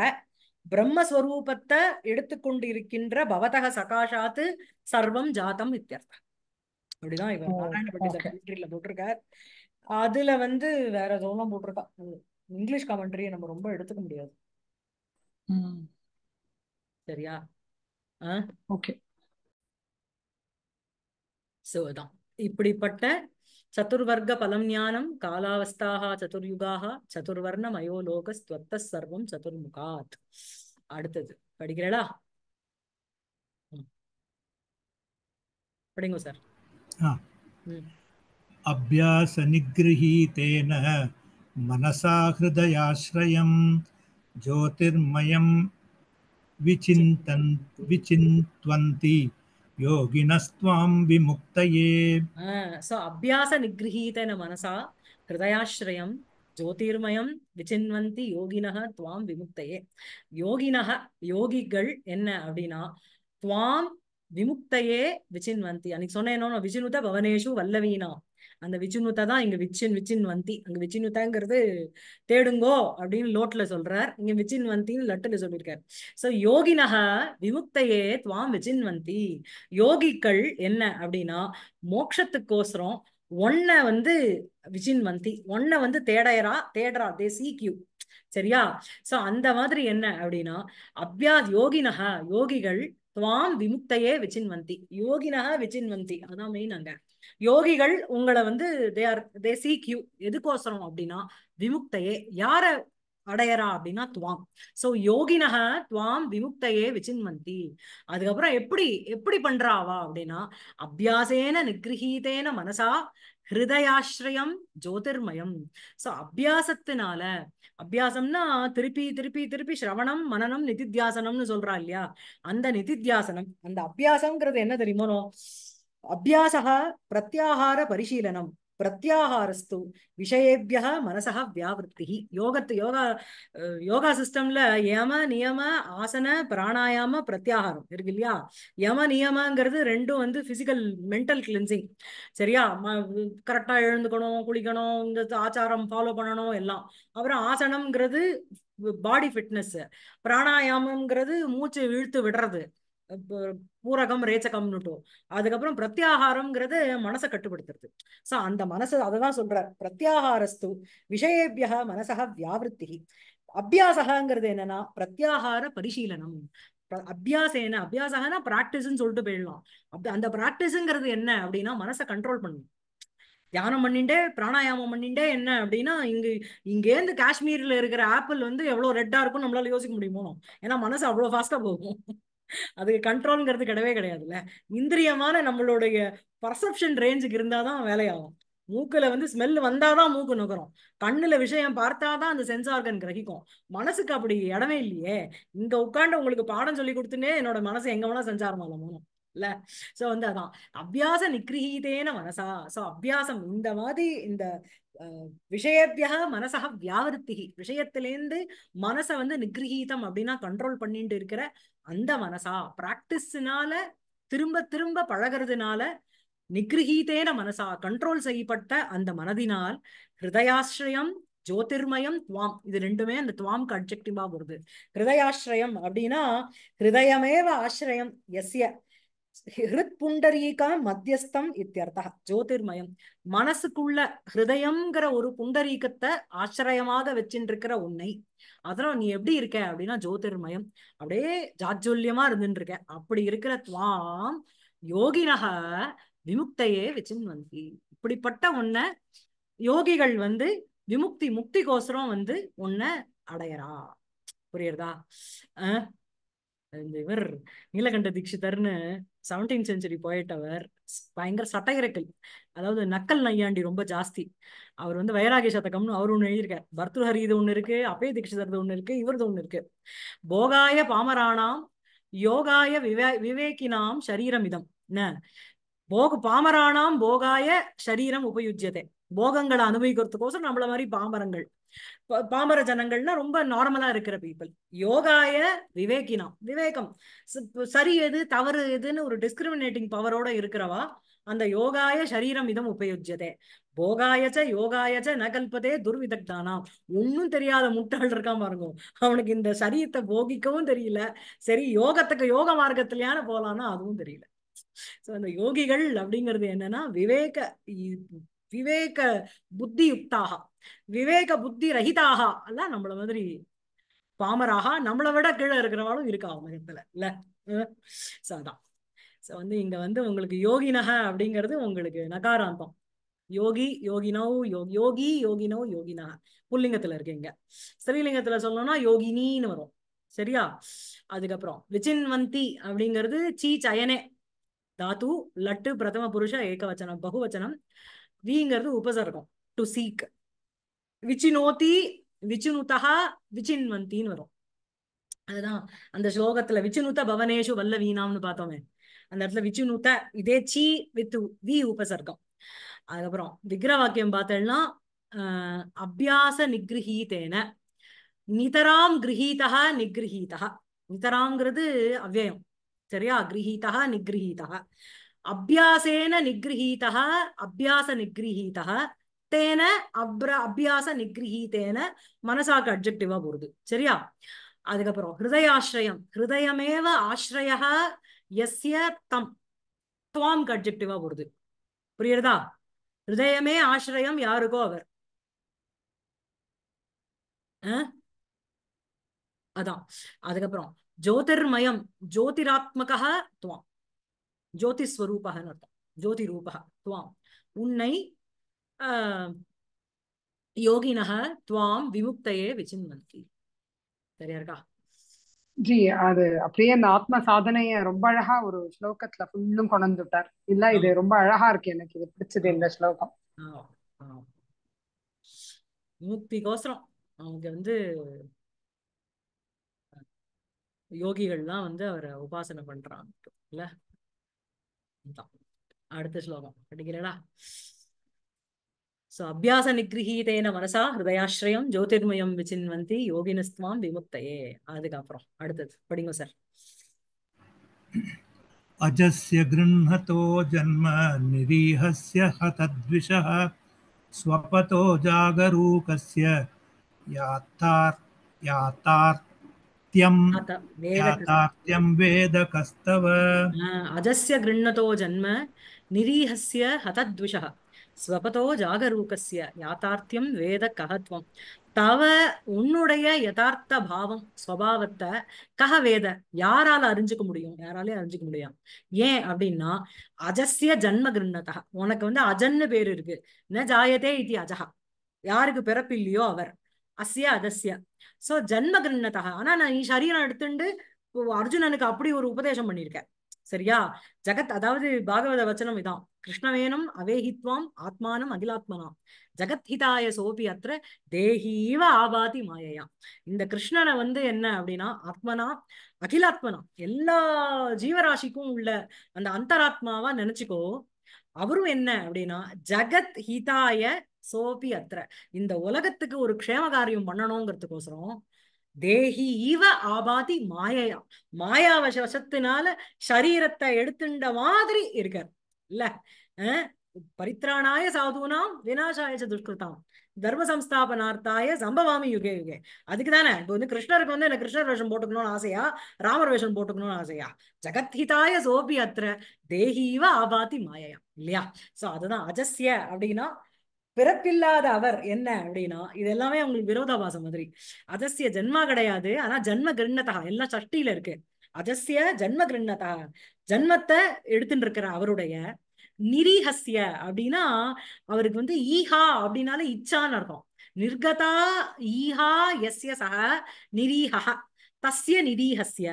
பிரம்மஸ்வரூபத்தை எடுத்துக்கொண்டு இருக்கின்ற பவதக சகாஷாத்து சர்வம் ஜாதம் இத்தியர்த்தம் அப்படிதான் இவர் நாராயணப்பட்டி போட்டிருக்கார் அதுல வந்து வேற எதுவும் போட்டிருக்கான் இங்கிலீஷ் கமெண்ட்ரியை நம்ம ரொம்ப எடுத்துக்க முடியாது சரியா ஓகே சோ அதான் இப்படிப்பட்ட சதுர்வர்க்க பலம் ஞானம் காலாவஸ்தாக சதுர்யுகாக சதுர்வர்ண மயோலோக ஸ்வத்த சர்வம் சதுர்முகாத் அடுத்தது படிக்கிறடா படிங்க சார் अभ्यासनिगृहीतेन मनसा हृदयाश्रयं ज्योतिर्मयं विचिन्तन् विचिन्त्वन्ति योगिनस्त्वां विमुक्तये सो अभ्यासनिगृहीतेन मनसा हृदयाश्रयं ஜோதிர்மயம் விசின்வந்தி யோகினக துவாம் விமுக்தையே யோகினக யோகிகள் என்ன அப்படின்னா துவாம் விமுக்தையே விச்சின் வந்தி அன்னைக்கு சொன்னேனோ விச்சினுத பவனேஷு வல்லவீனா அந்த விச்சினுத்தா தான் இங்க விச்சின் விச்சின் வந்தி அங்க விச்சினுத்தாங்கிறது தேடுங்கோ அப்படின்னு லோட்ல சொல்றார் இங்க விச்சின் வந்தின்னு லட்டுல சொல்லியிருக்காரு சோ யோகினக விமுக்தையே துவாம் விச்சின் வந்தி யோகிகள் என்ன அப்படின்னா மோட்சத்துக்கோசரம் ஒன்ன வந்து விஜின் வந்தி ஒன்ன வந்து தேடையரா தேடரா தே சீக்யூ சரியா சோ அந்த மாதிரி என்ன அப்படின்னா அபியாத் யோகினக யோகிகள் துவாம் விமுக்தையே விச்சின்வந்தி யோகினக விச்சின்வந்தி அதான் மெயின் அங்க யோகிகள் உங்களை வந்து they are they seek you எதுக்கோசரம் அப்படின்னா விமுக்தையே யார அடையறா அப்படின்னா துவாம் சோ யோகினக துவாம் விமுக்தையே விசின்மந்தி அதுக்கப்புறம் எப்படி எப்படி பண்றாவா அப்படின்னா அபியாசேன நிகிரகீதேன மனசா ஹிருதயாஸ்ரயம் ஜோதிர்மயம் சோ அபியாசத்தினால அபியாசம்னா திருப்பி திருப்பி திருப்பி சிரவணம் மனநம் நிதித்தியாசனம்னு சொல்றா இல்லையா அந்த நிதித்தியாசனம் அந்த அபியாசம்ங்கிறது என்ன தெரியுமோ அபியாசக பிரத்யாகார பரிசீலனம் பிரத்யாகாரஸ்து விஷயேபிய மனசா வியாவிருத்தி யோகத்து யோகா யோகா சிஸ்டம்ல யம நியம ஆசன பிராணாயாம பிரத்யாகாரம் இருக்கு இல்லையா யம நியமங்கிறது ரெண்டும் வந்து பிசிக்கல் மென்டல் கிளின்சிங் சரியா கரெக்டா எழுந்துக்கணும் குளிக்கணும் இந்த ஆச்சாரம் ஃபாலோ பண்ணணும் எல்லாம் அப்புறம் ஆசனம்ங்கிறது பாடி ஃபிட்னஸ் பிராணாயாமம்ங்கிறது மூச்சு இழுத்து விடுறது பூரகம் ரேச்சகம்னுட்டோ அதுக்கப்புறம் பிரத்யாகாரம்ங்கிறது மனசை கட்டுப்படுத்துறது சோ அந்த மனசு அதைதான் சொல்ற பிரத்யாகாரஸ்து விஷயபிய மனசக வியாவிருத்தி அபியாசகங்கிறது என்னன்னா பிரத்யாகார பரிசீலனம் அபியாசேன அபியாசகனா பிராக்டிஸ்ன்னு சொல்லிட்டு போயிடலாம் அந்த பிராக்டிஸுங்கிறது என்ன அப்படின்னா மனசை கண்ட்ரோல் பண்ணும் தியானம் பண்ணிட்டே பிராணாயாமம் பண்ணிண்டே என்ன அப்படின்னா இங்கு இங்கேருந்து காஷ்மீர்ல இருக்கிற ஆப்பிள் வந்து எவ்வளவு ரெட்டா இருக்கும் நம்மளால யோசிக்க முடியுமோ ஏன்னா மனசு அவ்வளவு ஃபாஸ்டா போகும் அதுக்கு கண்ட்ரோல்ங்கிறது கிடையவே கிடையாதுல்ல இந்திரியமான நம்மளுடைய பர்செப்ஷன் ரேஞ்சுக்கு இருந்தாதான் வேலையாகும் மூக்குல வந்து ஸ்மெல் வந்தாதான் மூக்கு நுகரும் கண்ணுல விஷயம் பார்த்தாதான் அந்த சென்சார்கன் கிரகிக்கும் மனசுக்கு அப்படி இடமே இல்லையே இங்க உட்காந்து உங்களுக்கு பாடம் சொல்லி கொடுத்துன்னே என்னோட மனசு எங்க வேணா செஞ்சாரமால மூலம் இல்ல சோ வந்து அதான் அபியாச நிக்கிரகீதேன மனசா சோ அபியாசம் இந்த மாதிரி இந்த விஷயத்தியா மனசா வியாவருத்தி விஷயத்திலேருந்து மனசை வந்து நிகிரகீதம் அப்படின்னா கண்ட்ரோல் பண்ணிட்டு இருக்கிற அந்த மனசா பிராக்டிஸ்னால திரும்ப திரும்ப பழகிறதுனால நிகிரகீதேன மனசா கண்ட்ரோல் செய்யப்பட்ட அந்த மனதினால் ஹிருதயாசிரயம் ஜோதிர்மயம் துவாம் இது ரெண்டுமே அந்த துவாம்க்கு அப்ஜெக்டிவா வருது ஹிருதயாசிரயம் அப்படின்னா ஹிருதயமேவ ஆசிரியம் எஸ்ய ஹிருத் புண்டரீகா மத்தியஸ்தம் இத்தியர்த்தா ஜோதிர்மயம் மனசுக்குள்ள ஹிருதயம்ங்கிற ஒரு புண்டரீகத்தை ஆச்சரியமாக வச்சுட்டு இருக்கிற உன்னை அதெல்லாம் நீ எப்படி இருக்க அப்படின்னா ஜோதிர்மயம் அப்படியே ஜாஜுல்யமா இருந்துட்டு இருக்க அப்படி இருக்கிற துவாம் யோகினக விமுக்தையே வச்சின்வந்தி இப்படிப்பட்ட உன்னை யோகிகள் வந்து விமுக்தி முக்தி கோசரம் வந்து உன்னை அடையறா புரியுறதா இந்த இவர் நீலகண்ட தீட்சிதர்னு செவன்டீன் செஞ்சுரி போயிட் அவர் பயங்கர சட்டகிரக்கல் அதாவது நக்கல் நையாண்டி ரொம்ப ஜாஸ்தி அவர் வந்து வைராகிய சதகம்னு அவர் ஒன்று எழுதியிருக்கார் பர்துஹரி இது ஒன்று இருக்கு அப்பே தீட்சிதர்து ஒன்று இருக்கு இவரது ஒன்று இருக்கு போகாய பாமராணாம் யோகாய விவே விவேக்கினாம் சரீரம் இதம் என்ன போக பாமராணாம் போகாய சரீரம் உபயுஜ்யத்தை போகங்களை அனுபவிக்கிறதுக்கோசரம் நம்மள மாதிரி பாமரங்கள் பாமர ஜனங்கள்னா ரொம்ப நார்மலா இருக்கிற பீப்புள் யோகாய விவேகினா விவேகம் சரி எது தவறு எதுன்னு ஒரு டிஸ்கிரிமினேட்டிங் பவரோட இருக்கிறவா அந்த யோகாய சரீரம் இதம் உபயோஜதே போகாயச்ச யோகாயச்ச நகல்பதே துர்விதக்தானா ஒன்னும் தெரியாத முட்டாள் இருக்காம இருக்கும் அவனுக்கு இந்த சரீரத்தை போகிக்கவும் தெரியல சரி யோகத்துக்கு யோக மார்க்கத்திலேயான போலான்னா அதுவும் தெரியல அந்த யோகிகள் அப்படிங்கிறது என்னன்னா விவேக விவேக புத்தி யுக்தாகா விவேக புத்தி ரஹிதாக அல்ல நம்மள மாதிரி பாமராக நம்மளை விட கீழே இருக்கிறவாலும் இருக்கா உலகத்துல இல்ல சோ அதான் சோ வந்து இங்க வந்து உங்களுக்கு யோகி நக அப்படிங்கிறது உங்களுக்கு நகாராந்தம் யோகி யோகினோ யோகி யோகினோ யோகினக புல்லிங்கத்துல இருக்கீங்க ஸ்திரீலிங்கத்துல சொல்லணும்னா யோகினின்னு வரும் சரியா அதுக்கப்புறம் விச்சின்வந்தி அப்படிங்கிறது சீ சயனே தாத்து லட்டு பிரதம புருஷ ஏகவச்சனம் பகுவச்சனம் விங்கிறது உபசர்க்கம் டு சீக் விச்சினோத்தி விச்சுனுதா விச்சின்வந்தின்னு வரும் அதுதான் அந்த ஸ்லோகத்துல விச்சினுத்த பவனேஷு வீணாம்னு பார்த்தோமே அந்த இடத்துல விச்சினுத்த இதே சி வித் வி உபசர்க்கம் அதுக்கப்புறம் விக்கிர வாக்கியம் பார்த்தோம்னா அபியாச நிகிரகீதேன நிதராம் கிரகீதா நிகிரகீதா நிதராங்கிறது அவ்வயம் சரியா கிரகீதா நிகிரகீதா அபியாசேன நிகிரகீதா அபியாச நிகிரகீதா தேன அப்ர அபியாச நிகிரி தேன மனசாக்கு அப்ஜெக்டிவா போறது சரியா அதுக்கப்புறம் ஹிருதயாசிரயம் ஹிருதயமேவ ஆசிரய எஸ்ய தம் துவாம்க்கு அப்ஜெக்டிவா போறது புரியுறதா ஹிருதயமே ஆசிரயம் யாருக்கோ அவர் அதான் அதுக்கப்புறம் ஜோதிர்மயம் ஜோதிராத்மகா துவாம் ஜோதிஸ்வரூபகன்னு அர்த்தம் ஜோதி ரூபகா துவாம் உன்னை யோகினக துவாம் விமுக்தையே விசின்வந்தி சரியா இருக்கா ஜி அது அப்படியே அந்த ஆத்ம சாதனைய ரொம்ப அழகா ஒரு ஸ்லோகத்துல ஃபுல்லும் கொண்டு விட்டார் இல்ல இது ரொம்ப அழகா இருக்கு எனக்கு இது பிடிச்சது இந்த ஸ்லோகம் விமுக்திகோசரம் அவங்க வந்து யோகிகள்லாம் வந்து அவரை உபாசனை பண்றாங்க இல்ல அடுத்த ஸ்லோகம் படிக்கிறடா సో అభ్యాస నిగ్రహీతైన మనసా హృదయాశ్రయం జ్యోతిర్మయం విచిన్వంతి యోగినస్వాం విముక్తయే அதுக்கப்புறம் அடுத்தது படிங்க சார் अजस्य गृह्णतो जन्म निरीहस्य हतद्विषः स्वपतो जागरूकस्य यातार् यातार् यातार्थ्यं वेदकस्तव अजस्य गृह्णतो जन्म निरीहस्य हतद्विषः ஸ்வபதோ ஜாகரூகசிய யாத்தார்த்தியம் வேத ககத்வம் தவ உன்னுடைய யதார்த்த பாவம் ஸ்வபாவத்தை கஹ வேத யாரால அறிஞ்சுக்க முடியும் யாராலையும் அறிஞ்சுக்க முடியும் ஏன் அப்படின்னா அஜஸ்ய ஜன்ம கிருண்ணதா உனக்கு வந்து அஜன்னு பேர் இருக்கு ந ஜாயதே இது அஜகா யாருக்கு பிறப்பு இல்லையோ அவர் அஸ்ய அதஸ்ய சோ ஜன்ம கிருண்ணதா ஆனா நான் நீ சரீரம் எடுத்துண்டு அர்ஜுனனுக்கு அப்படி ஒரு உபதேசம் பண்ணியிருக்கேன் சரியா ஜெகத் அதாவது பாகவத வச்சனம் இதான் கிருஷ்ணவேனம் அவேஹித்வாம் ஆத்மானம் அகிலாத்மனாம் ஜகத்ஹிதாய சோபி அத்த தேகீவ ஆபாதி மாயையா இந்த கிருஷ்ணனை வந்து என்ன அப்படின்னா ஆத்மனா அகிலாத்மனா எல்லா ஜீவராசிக்கும் உள்ள அந்த அந்தராத்மாவா நினைச்சுக்கோ அவரும் என்ன அப்படின்னா ஜகத் ஹிதாய சோபி அத்த இந்த உலகத்துக்கு ஒரு க்ஷேம காரியம் பண்ணணுங்கிறதுக்கோசரம் தேகி இவ ஆபாதி மாயையா மாயாவச வசத்தினால சரீரத்தை எடுத்துண்ட மாதிரி இருக்கார் இல்ல பரித்ராணாய சாதுனாம் வினாசாய துஷ்கிருத்தாம் தர்ம சம்ஸ்தாபனார்த்தாய சம்பவாமி யுகே யுகே அதுக்கு தானே இப்போ வந்து கிருஷ்ணருக்கு வந்து எனக்கு கிருஷ்ணர் வேஷம் போட்டுக்கணும்னு ஆசையா ராமர் வேஷம் போட்டுக்கணும்னு ஆசையா ஜகத்ஹிதாய சோபி அத்திர தேகீவ ஆபாத்தி மாயா இல்லையா சோ அதுதான் அஜஸ்ய அப்படின்னா பிறப்பில்லாத அவர் என்ன அப்படின்னா இது எல்லாமே அவங்களுக்கு விரோதாபாசம் மாதிரி அதசிய ஜென்மா கிடையாது ஆனா ஜென்ம கிருண்ணதா எல்லாம் சஷ்டியில இருக்கு அஜஸ்ய ஜன்ம கிருண்ணதா ஜன்மத்தை எடுத்துட்டு இருக்கிற அவருடைய நிரீஹஸ்ய அப்படின்னா அவருக்கு வந்து ஈஹா அப்படின்னாலே இச்சான்னு அர்த்தம் நிர்கதா ஈஹா எஸ்ய சக நிரீஹா தஸ்ய நிரீஹஸ்ய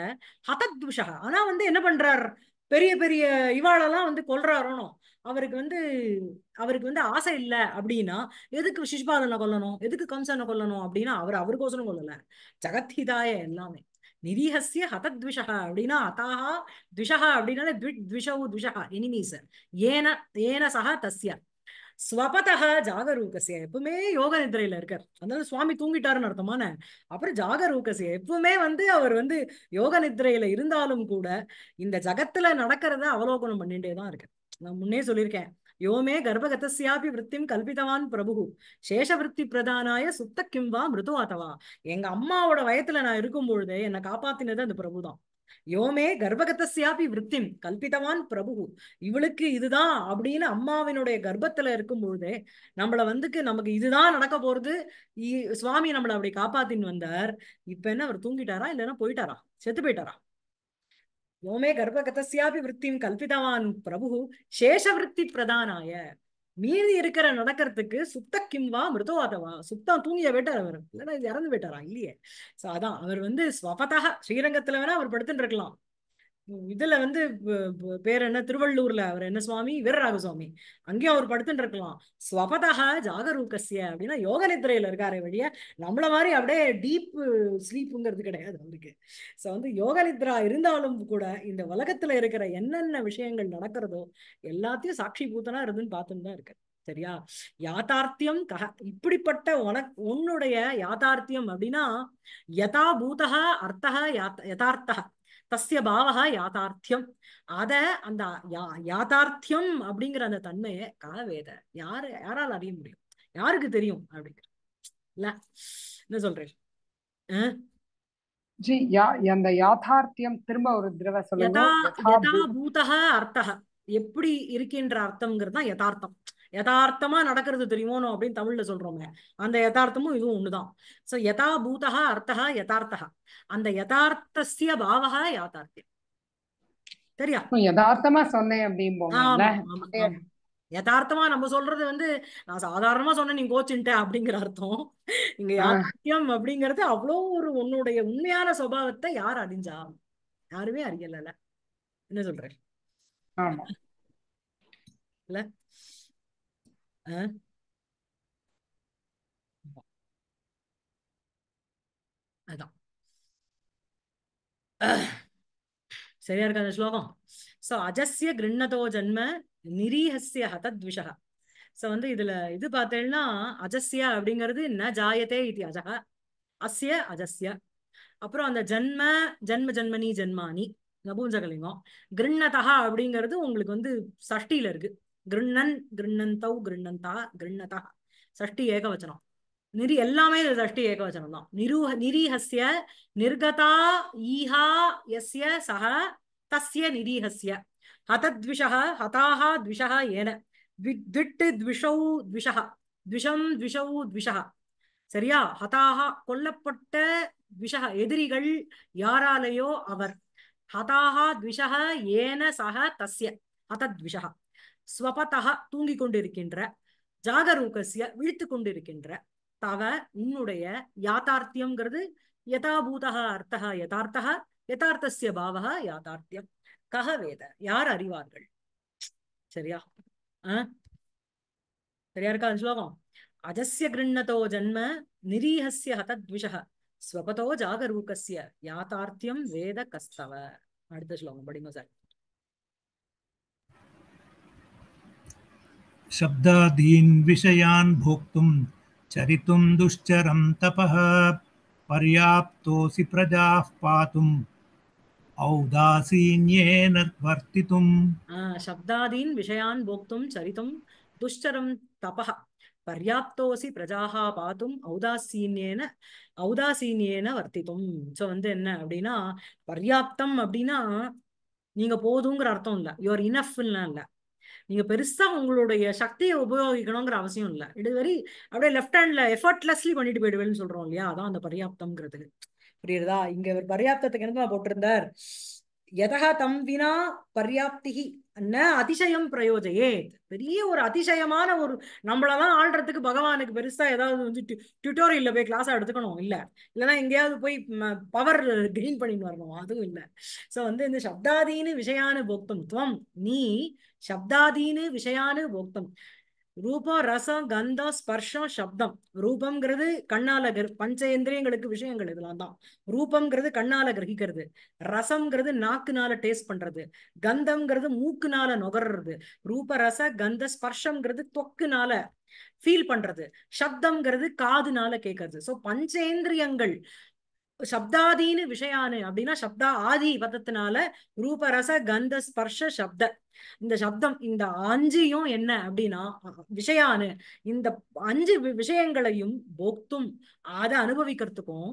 ஹதத்விஷா ஆனா வந்து என்ன பண்றார் பெரிய பெரிய இவாளெல்லாம் வந்து கொல்றாரோனோ அவருக்கு வந்து அவருக்கு வந்து ஆசை இல்லை அப்படின்னா எதுக்கு சிஷ்பாலனை கொல்லணும் எதுக்கு கம்சனை கொல்லணும் அப்படின்னா அவர் அவருக்கோசரம் கொல்லல ஜெகத்ஹிதாய எல்லாமே ஹதத் ஹதத்விஷா அப்படின்னா அத்தாஹா த்விஷா அப்படின்னாலே த்விஷவு த்விஷா எனிமீஸ் ஏன ஏன சஹ தஸ்ய ஸ்வபதக ஜாகரூகசிய எப்பவுமே யோக நிதிரையில இருக்கார் அதனால சுவாமி தூங்கிட்டாருன்னு அர்த்தமான அப்புறம் ஜாகரூகசிய எப்பவுமே வந்து அவர் வந்து யோக நிதிரையில இருந்தாலும் கூட இந்த ஜகத்துல நடக்கிறத அவலோகனம் பண்ணிட்டே தான் இருக்கு நான் முன்னே சொல்லியிருக்கேன் யோமே கர்ப்பகத்தியாபி கர்ப்பகதஸ்யாபி விற்பிம் கல்பித்தவான் பிரபு சேஷ விற்பி பிரதானாய சுத்த கிம்வா மிருதுவாத்தவா எங்க அம்மாவோட வயத்துல நான் இருக்கும் பொழுது என்னை காப்பாத்தினது அந்த பிரபுதான் யோமே கர்ப்பகத்தியாபி விற்பிம் கல்பித்தவான் பிரபு இவளுக்கு இதுதான் அப்படின்னு அம்மாவினுடைய கர்ப்பத்துல இருக்கும் பொழுதே நம்மள வந்துக்கு நமக்கு இதுதான் நடக்க போறது சுவாமி நம்மளை அப்படி காப்பாத்தின்னு வந்தார் இப்ப என்ன அவர் தூங்கிட்டாரா இல்லைன்னா போயிட்டாரா செத்து போயிட்டாரா ஓமே கர்ப்பகதாபி கர்ப்பகதஸ்யாபி கல்பிதவான் பிரபு சேஷ விற்பி பிரதானாய மீதி இருக்கிற நடக்கிறதுக்கு சுத்த கிம்வா மிருதவாதவா அதவா சுத்தம் தூங்கிய வேட்டார் அவர் இல்லைன்னா இறந்து விட்டாரா இல்லையே சோ அதான் அவர் வந்து ஸ்வபதா ஸ்ரீரங்கத்துல வேணா அவர் படுத்துட்டு இருக்கலாம் இதுல வந்து பேர் என்ன திருவள்ளூர்ல அவர் என்ன சுவாமி வீரராக சுவாமி அங்கேயும் அவர் படுத்துட்டு இருக்கலாம் ஸ்வபதா ஜாகரூகசிய அப்படின்னா யோக நித்திரையில இருக்காரு வழிய நம்மள மாதிரி அப்படியே டீப் ஸ்லீப்புங்கிறது கிடையாது அவருக்கு ஸோ வந்து யோக நித்ரா இருந்தாலும் கூட இந்த உலகத்துல இருக்கிற என்னென்ன விஷயங்கள் நடக்கிறதோ எல்லாத்தையும் சாட்சி பூத்தனா இருந்துன்னு பார்த்துன்னு தான் இருக்கு சரியா யாத்தார்த்தியம் கஹ இப்படிப்பட்ட உனக் உன்னுடைய யாத்தார்த்தியம் அப்படின்னா யதா பூதா அர்த்தா யாத் யதார்த்தா தஸ்ய பாவா யாதார்த்தியம் அத அந்த யா யாதார்த்தியம் அப்படிங்கிற அந்த தன்மையை காலவேத யாரு யாரால் அறிய முடியும் யாருக்கு தெரியும் அப்படிங்கிற இல்ல என்ன சொல்றேன் ஜி யா அந்த யாதார்த்தியம் திரும்ப ஒரு தடவை சொல்லுங்க எப்படி இருக்கின்ற அர்த்தம்ங்கிறது தான் யதார்த்தம் யதார்த்தமா நடக்கிறது தெரியுமோனோ அப்படின்னு தமிழ்ல சொல்றோமே அந்த யதார்த்தமும் இதுவும் ஒண்ணுதான் சோ யதா பூதா அர்த்தா யதார்த்தா அந்த யதார்த்தசிய பாவகா யதார்த்தியம் சரியா யதார்த்தமா சொன்னேன் யதார்த்தமா நம்ம சொல்றது வந்து நான் சாதாரணமா சொன்னேன் நீ கோச்சுட்டேன் அப்படிங்கிற அர்த்தம் இங்க யாத்தியம் அப்படிங்கறது அவ்வளோ ஒரு உன்னுடைய உண்மையான சுபாவத்தை யார் அறிஞ்சா யாருமே அறியல என்ன சொல்ற இல்ல Hã? அதான். சரியா இருக்கா அந்த ஸ்லோகம்? சோ அஜஸ்ய கிருண்ணதோ ஜன்ம நிரீஹஸ்ய தத்விஷா. சோ வந்து இதுல இது பார்த்தேன்னா அஜஸ்ய அப்படிங்கிறது ந ஜாயத்தே இது அஜக அஸ்ய அஜஸ்ய அப்புறம் அந்த ஜன்ம ஜன்ம ஜன்மனி ஜென்மானி நபூஞ்சகலிங்கம் கிருண்ணதா அப்படிங்கிறது உங்களுக்கு வந்து சஷ்டியில இருக்கு கிருண்ணன் கிருண்ணந்தௌ கிருண்ணந்தா கிருண்ணதா சஷ்டி ஏகவச்சனம் நிரி எல்லாமே சஷ்டி ஏகவச்சனம் தான் நிரூஹ நிரீஹஸ்ய நிர்கதா ஈஹா எஸ்ய சஹ தஸ்ய நிரீஹஸ்ய ஹதத்விஷஹ ஹதாஹ த்விஷஹ ஏன த்விட்டு த்விஷௌ த்விஷஹ த்விஷம் த்விஷௌ த்விஷஹ சரியா ஹதாஹா கொல்லப்பட்ட த்விஷஹ எதிரிகள் யாராலேயோ அவர் ஹதாஹா த்விஷஹ ஏன சஹ தஸ்ய ஹதத்விஷஹ ஸ்வபதா தூங்கி கொண்டிருக்கின்ற ஜாகரூகசிய விழித்து கொண்டிருக்கின்ற தவ உன்னுடைய யாத்தார்த்தியம்ங்கிறது யதாபூதக அர்த்தக யதார்த்தக யதார்த்தசிய பாவக யாதார்த்தியம் கக வேத யார் அறிவார்கள் சரியா ஆஹ் சரியா இருக்கா ஸ்லோகம் அஜஸ்ய கிருண்ணதோ ஜன்ம நிரீகசிய ஹதத்விஷக ஸ்வபதோ ஜாகரூகசிய யாத்தார்த்தியம் வேத கஸ்தவ அடுத்த ஸ்லோகம் படிங்க சார் शब्दादीन् विषयान् भोक्तुं चरितुं दुश्चरं तपः पर्याप्तोऽसि प्रजाः पातुम् औदासीन्येन वर्तितुम् शब्दादीन् विषयान् भोक्तुं चरितुं दुश्चरं तपः பர்யாப்தோசி பிரஜாகா பாத்தும் ஔதாசீன்யேன ஔதாசீன்யேன வர்த்தித்தும் ஸோ வந்து என்ன அப்படின்னா பர்யாப்தம் அப்படின்னா நீங்க போதுங்கிற அர்த்தம் இல்லை யுவர் இனஃப்லாம் இல்லை நீங்க பெருசா உங்களுடைய சக்தியை உபயோகிக்கணுங்கிற அவசியம் இல்லை இட் வெரி அப்படியே லெஃப்ட் ஹேண்ட்ல எஃபர்ட்லெஸ்லி பண்ணிட்டு போயிடுவேன்னு சொல்றோம் இல்லையா அதான் அந்த பரியாப்தம்ங்கிறது புரியுறதா இங்க பரியாப்தத்துக்கு என்ன போட்டிருந்தார் எதகா தம் வினா பர்யாப்திகி என்ன அதிசயம் பிரயோஜையே பெரிய ஒரு அதிசயமான ஒரு நம்மளதான் ஆள்றதுக்கு பகவானுக்கு பெருசா ஏதாவது வந்து டியூட்டோரியல்ல போய் கிளாஸ் எடுத்துக்கணும் இல்ல இல்லைன்னா எங்கேயாவது போய் பவர் கெயின் பண்ணிட்டு வரணும் அதுவும் இல்ல சோ வந்து இந்த சப்தாதீனு விஷயானு போக்தம் துவம் நீ சப்தாதீனு விஷயானு போக்தம் ரூபா ரசம் கந்தம் ஸ்பர்ஷம் சப்தம் ரூபம்ங்கிறது கண்ணால பஞ்ச இந்திரியங்களுக்கு விஷயங்கள் இதெல்லாம் தான் ரூபம்ங்கிறது கண்ணால கிரகிக்கிறது ரசம்ங்கிறது நாக்குனால டேஸ்ட் பண்றது கந்தம்ங்கிறது மூக்குனால நுகர்றது ரூப ரச கந்த ஸ்பர்ஷம்ங்கிறது தொக்குனால ஃபீல் பண்றது சப்தம்ங்கிறது காதுனால கேட்கறது சோ பஞ்சேந்திரியங்கள் சப்தாதீன விஷயானு அப்படின்னா சப்தா ஆதி பதத்தினால ரூபரச கந்த ஸ்பர்ஷ சப்த இந்த சப்தம் இந்த அஞ்சியும் என்ன அப்படின்னா விஷயானு இந்த அஞ்சு விஷயங்களையும் போக்தும் அதை அனுபவிக்கிறதுக்கும்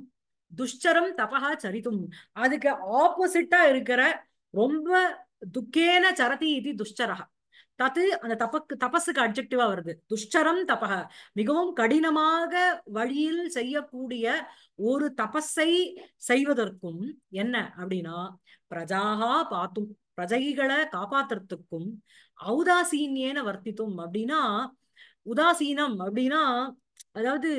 துஷ்டரம் தபகா சரித்தும் அதுக்கு ஆப்போசிட்டா இருக்கிற ரொம்ப துக்கேன சரதி இது துஷ்டரகா தத்து அந்த தப்பக்கு தபஸுக்கு அப்ஜெக்டிவா வருது துஷ்டரம் தபக மிகவும் கடினமாக வழியில் செய்யக்கூடிய ஒரு தபஸை செய்வதற்கும் என்ன அப்படின்னா பிரஜாகா பாத்தும் பிரஜைகளை காப்பாத்துறதுக்கும் ஔதாசீன்யேன வர்த்தித்தும் அப்படின்னா உதாசீனம் அப்படின்னா அதாவது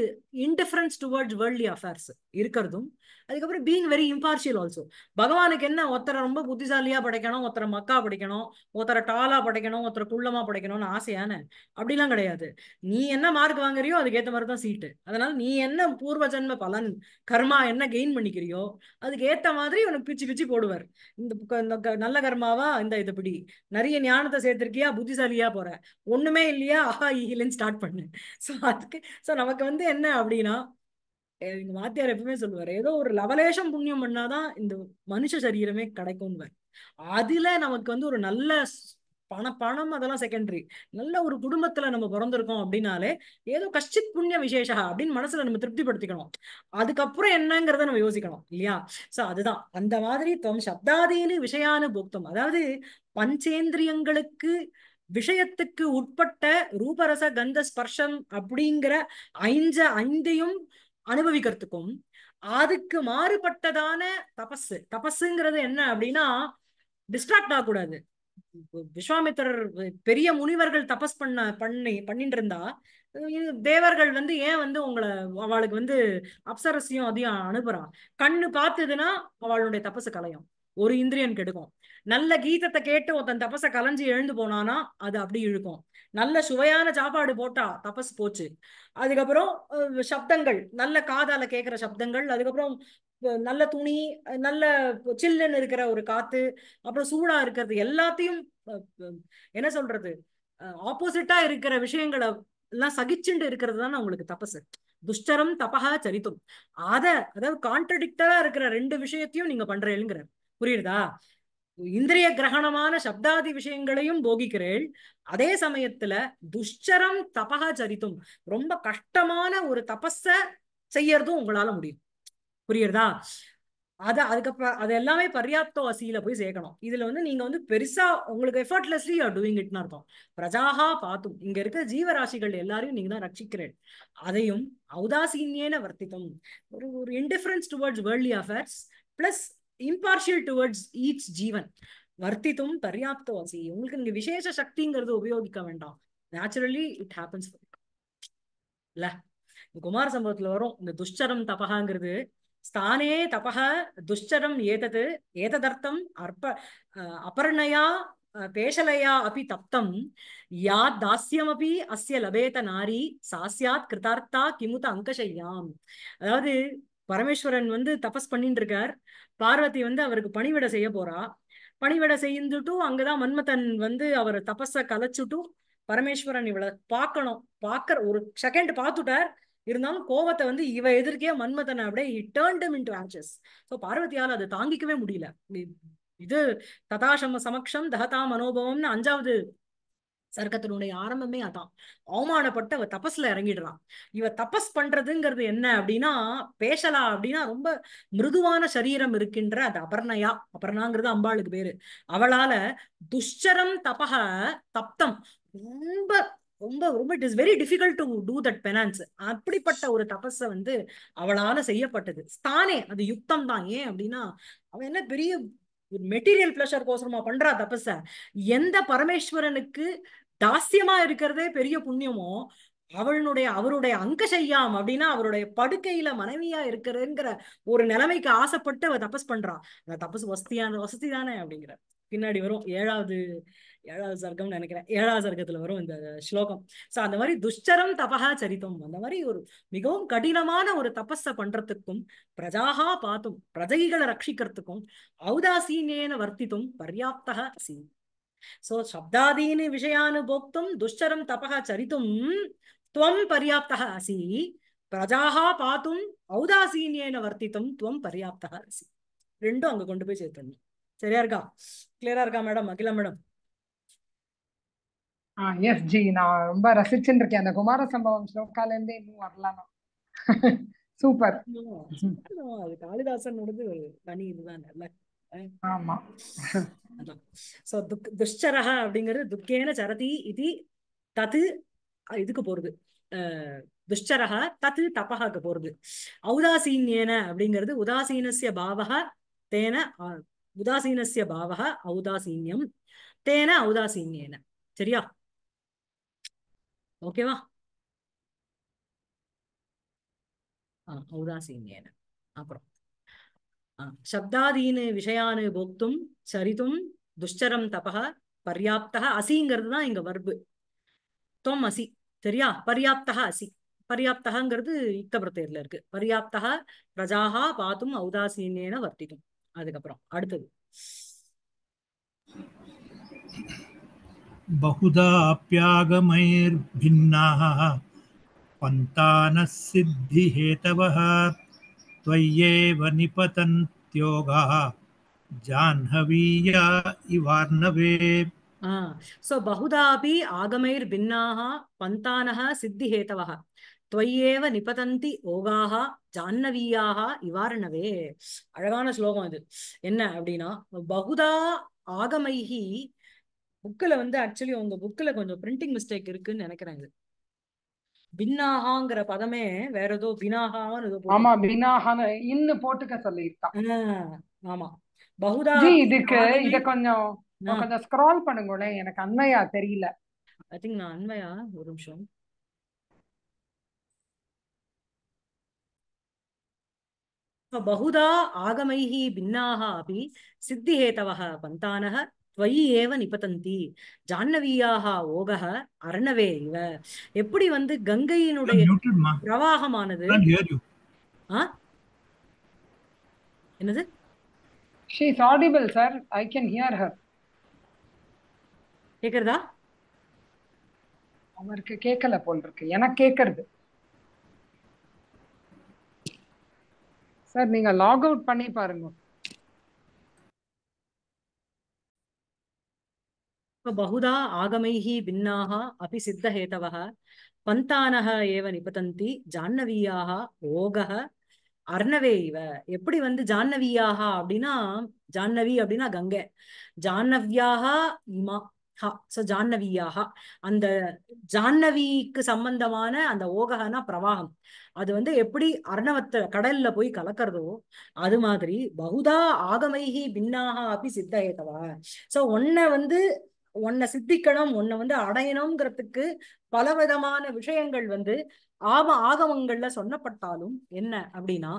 இன்டிஃபரன்ஸ் டுவர்ட்ஸ் வேர்ல்ட்லி அஃபேர்ஸ் இருக்கிறதும் அதுக்கப்புறம் பீங் வெரி இம்பார்ஷியல் ஆல்சோ பகவானுக்கு என்ன ஒருத்தரை ரொம்ப புத்திசாலியா படைக்கணும் ஒருத்தரை மக்கா படைக்கணும் ஒருத்தரை டாலா படைக்கணும் ஒருத்தரை குள்ளமா படைக்கணும்னு ஆசையான அப்படிலாம் கிடையாது நீ என்ன மார்க் வாங்குறியோ அதுக்கேற்ற மாதிரி தான் சீட்டு அதனால நீ என்ன பூர்வ ஜென்ம பலன் கர்மா என்ன கெயின் பண்ணிக்கிறியோ அதுக்கு ஏத்த மாதிரி உனக்கு பிச்சு பிச்சு போடுவார் இந்த நல்ல கர்மாவா இந்த இது பிடி நிறைய ஞானத்தை சேர்த்திருக்கியா புத்திசாலியா போற ஒண்ணுமே இல்லையா ஆஹா ஈகிலன்னு ஸ்டார்ட் பண்ணு ஸோ அதுக்கு ஸோ நமக்கு வந்து என்ன அப்படின்னா எங்க வாத்தியார் எப்பவுமே சொல்லுவார் ஏதோ ஒரு லவலேஷம் புண்ணியம் பண்ணாதான் இந்த மனுஷ சரீரமே கிடைக்கும்வார் அதுல நமக்கு வந்து ஒரு நல்ல பண பணம் அதெல்லாம் செகண்டரி நல்ல ஒரு குடும்பத்துல நம்ம பிறந்திருக்கோம் அப்படின்னாலே ஏதோ கஷ்டித் புண்ணிய விசேஷா அப்படின்னு மனசுல நம்ம திருப்திப்படுத்திக்கணும் அதுக்கப்புறம் என்னங்கிறத நம்ம யோசிக்கணும் இல்லையா சோ அதுதான் அந்த மாதிரி தம் சப்தாதீனு விஷயானு போக்தம் அதாவது பஞ்சேந்திரியங்களுக்கு விஷயத்துக்கு உட்பட்ட ரூபரச கந்த ஸ்பர்ஷம் அப்படிங்கிற ஐஞ்ச ஐந்தையும் அனுபவிக்கிறதுக்கும் அதுக்கு மாறுபட்டதான தபஸு தபஸுங்கிறது என்ன அப்படின்னா டிஸ்ட்ராக்ட் ஆகக்கூடாது விஸ்வாமித்திரர் பெரிய முனிவர்கள் தபஸ் பண்ண பண்ணி பண்ணிட்டு இருந்தா தேவர்கள் வந்து ஏன் வந்து உங்களை அவளுக்கு வந்து அப்சரசியும் அதையும் அனுப்புறான் கண்ணு பார்த்ததுன்னா அவளுடைய தபசு கலையும் ஒரு இந்திரியன் கெடுக்கும் நல்ல கீதத்தை கேட்டு ஒருத்தன் தபச கலைஞ்சு எழுந்து போனானா அது அப்படி இழுக்கும் நல்ல சுவையான சாப்பாடு போட்டா தபஸ் போச்சு அதுக்கப்புறம் சப்தங்கள் நல்ல காதால கேட்கிற சப்தங்கள் அதுக்கப்புறம் நல்ல துணி நல்ல சில்லுன்னு இருக்கிற ஒரு காத்து அப்புறம் சூடா இருக்கிறது எல்லாத்தையும் என்ன சொல்றது ஆப்போசிட்டா இருக்கிற விஷயங்களை எல்லாம் சகிச்சுண்டு இருக்கிறது தானே உங்களுக்கு தபசு துஷ்டரம் தபகா சரித்தும் அத அதாவது கான்ட்ரடிக்டரா இருக்கிற ரெண்டு விஷயத்தையும் நீங்க பண்றேங்கிறார் புரியுதா இந்திரிய கிரகணமான சப்தாதி விஷயங்களையும் போகிக்கிறேள் அதே சமயத்துல துஷ்சரம் தபா சரித்தும் ரொம்ப கஷ்டமான ஒரு தபஸ செய்யறதும் உங்களால முடியும் புரியுறதா அத அதுக்கப்புறம் அது எல்லாமே பர்யாப்தோ அசியில போய் சேர்க்கணும் இதுல வந்து நீங்க வந்து பெருசா உங்களுக்கு எஃபர்ட்லெஸ்லி ஆர் டூயிங் இட்னு அர்த்தம் பிரஜாகா பார்த்தும் இங்க இருக்கிற ஜீவராசிகள் எல்லாரையும் நீங்க தான் ரட்சிக்கிறேன் அதையும் ஔதாசீன்யேன வர்த்தித்தம் ஒரு ஒரு இன்டிஃபரன்ஸ் டுவர்ட்ஸ் வேர்ல்லி affairs plus impartial towards each ஜீவன் வர்த்தித்தும் பர்யாப்தோ உங்களுக்கு நீங்க விசேஷ சக்திங்கிறது உபயோகிக்க வேண்டாம் நேச்சுரலி இட் ஹேப்பன்ஸ் இல்ல குமார் சம்பவத்துல வரும் இந்த துஷ்சரம் தபகாங்கிறது ஸ்தானே தபக துஷ்சரம் ஏதது ஏததர்த்தம் அற்ப அபர்ணயா பேஷலையா அப்படி தப்தம் யா தாஸ்யமபி அஸ்ய லபேத நாரி சாஸ்யாத் கிருதார்த்தா கிமுத அங்கசையாம் அதாவது பரமேஸ்வரன் வந்து தபஸ் பண்ணிட்டு இருக்கார் பார்வதி வந்து அவருக்கு பணிவிட செய்ய போறா பணிவிட செய்துட்டும் அங்கதான் மன்மதன் வந்து அவர் தபச கலைச்சுட்டும் பரமேஸ்வரன் இவளை பார்க்கணும் பார்க்கற ஒரு செகண்ட் பார்த்துட்டார் இருந்தாலும் கோவத்தை வந்து இவ எதிர்க்கே மன்மதன் அப்படியே டேர்ன்டம் இன்டு ஆச்சஸ் ஸோ பார்வதியால் அதை தாங்கிக்கவே முடியல இது ததாசம சமக்ஷம் தஹதா மனோபவம்னு அஞ்சாவது சர்க்கத்தினுடைய ஆரம்பமே அதான் அவமானப்பட்டு அவ தபஸ்ல இறங்கிடுறான் இவ தபஸ் பண்றதுங்கிறது என்ன அப்படின்னா பேசலா அப்படின்னா ரொம்ப மிருதுவான சரீரம் இருக்கின்ற அது அபர்ணயா அபர்ணாங்கிறது அம்பாளுக்கு பேரு அவளால துஷ்சரம் தபக தப்தம் ரொம்ப ரொம்ப ரொம்ப it is very difficult to do that penance அப்படிப்பட்ட ஒரு தபஸ வந்து அவளால செய்யப்பட்டது தானே அது யுக்தம் தான் ஏன் அப்படின்னா அவன் என்ன பெரிய மெட்டீரியல் பிளஷர் கோசரமா பண்றா தபச எந்த பரமேஸ்வரனுக்கு தாஸ்யமா இருக்கிறதே பெரிய புண்ணியமோ அவளுடைய அவருடைய அங்கசையாம் அப்படின்னா அவருடைய படுக்கையில மனைவியா இருக்கிறதுங்கிற ஒரு நிலைமைக்கு ஆசைப்பட்டு அவ தபஸ் பண்றா அந்த தபஸ் வசதியான வசதி தானே அப்படிங்கிற பின்னாடி வரும் ஏழாவது ஏழாவது சர்க்கம்னு நினைக்கிறேன் ஏழாவது சர்க்கத்துல வரும் இந்த ஸ்லோகம் சோ அந்த மாதிரி துஷ்டரம் தபகா சரித்தம் அந்த மாதிரி ஒரு மிகவும் கடினமான ஒரு தபஸ பண்றதுக்கும் பிரஜாகா பார்த்தும் பிரஜைகளை ரட்சிக்கிறதுக்கும் ஔதாசீனேன வர்த்தித்தும் பர்யாப்தகா சீன் சோ சப்தாதீனி விஷயானு போக்தும் துஷ்டரம் தபக சரித்தும் துவம் பர்யாப்தா அசி பிரஜாக பாத்தும் ஔதாசீன்யேன வர்த்தித்தும் துவம் பர்யாப்தா அசி ரெண்டும் அங்க கொண்டு போய் சேர்த்துடணும் சரியா இருக்கா கிளியரா இருக்கா மேடம் அகில மேடம் எஸ் ஜி நான் ரொம்ப ரசிச்சுட்டு இருக்கேன் அந்த குமார சம்பவம் ஸ்லோக்கால இருந்தே இன்னும் வரலாம் சூப்பர் அது காளிதாசனோடது தனி இதுதான் நல்லா சோ துக் துஷ்சரஹா அப்படிங்கிறது துக்கேன சரதி இது தத்து இதுக்கு போறது துஷ்சரஹா தத்து தபஹாக்கு போறது ஔதாசீன்யேன அப்படிங்கிறது உதாசீனசிய பாவக தேன உதாசீனசிய பாவக ஔதாசீன்யம் தேன ஔதாசீன்யேன சரியா ஓகேவா ஔதாசீன்யேன அப்புறம் சப்தாதீன விஷயானு போக்தும் சரித்தும் துஷ்சரம் தபக பர்யாப்தா அசிங்கிறது தான் இங்க வர்பு தொம் அசி சரியா பர்யாப்தா அசி பர்யாப்தகாங்கிறது யுக்த பிரத்தேர்ல இருக்கு பர்யாப்தா பிரஜாகா பாத்தும் ஔதாசீனேன வர்த்திக்கும் அதுக்கப்புறம் அடுத்தது பகுதா பின்னாக பந்தான சித்தி ஹேதவஹா त्वय्येव निपतन्त्योगाः जाह्नवीया इवार्णवे सो बहुधापि आगमैर्भिन्नाः சித்தி सिद्धिहेतवः त्वय्येव நிபதந்தி ஓகாக ஜான்னவியாக இவாரணவே அழகான ஸ்லோகம் அது என்ன அப்படின்னா பகுதா ஆகமைகி புக்கில் வந்து ஆக்சுவலி உங்க புக்கில் கொஞ்சம் பிரிண்டிங் மிஸ்டேக் இருக்குன்னு நினைக்கிறேன் இது பின்னாஹாங்கிற பதமே வேற ஏதோ பினாஹான்னு ஏதோ ஆமா பினாஹான்னு இன்னு போட்டுக்க சொல்லிருக்கான் ஆமா பகுதா இதுக்கு இத கொஞ்சம் கொஞ்சம் ஸ்க்ரால் பண்ணுங்களேன் எனக்கு அண்மையா தெரியல ஐ திங்க் நான் அண்மையா ஒரு நிமிஷம் பகுதா ஆகமைஹி பின்னாஹ அபி ஹேதவ பந்தானக துவயி ஏவ நிபதந்தி ஜான்னவியாக ஓகக அரணவே இவ எப்படி வந்து கங்கையினுடைய பிரவாகமானது என்னது she is audible sir I can hear her கேக்குறதா அவருக்கு கேட்கல போல் இருக்கு எனக்கு கேக்குறது சார் நீங்க லாக் அவுட் பண்ணி பாருங்க பகுதா ஆகமைஹி भिन्नाः அபி सिद्धहेतवः பந்தானக ஏவ நிபதந்தி ஜான்னவியாக ஓக அர்ணவே இவ எப்படி வந்து ஜான்னவியாக அப்படின்னா ஜான்னவி அப்படின்னா கங்கை ஜான்னவியாக இமா சோ ஜான்னவியாக அந்த ஜான்னவிக்கு சம்பந்தமான அந்த ஓககனா பிரவாகம் அது வந்து எப்படி அர்ணவத்தை கடல்ல போய் கலக்கிறதோ அது மாதிரி பகுதா ஆகமைகி பின்னாக அப்படி சித்தகேதவா சோ ஒன்ன வந்து உன்னை சித்திக்கணும் உன்னை வந்து அடையணுங்கிறதுக்கு பல விதமான விஷயங்கள் வந்து ஆவ ஆகமங்கள்ல சொன்னப்பட்டாலும் என்ன அப்படின்னா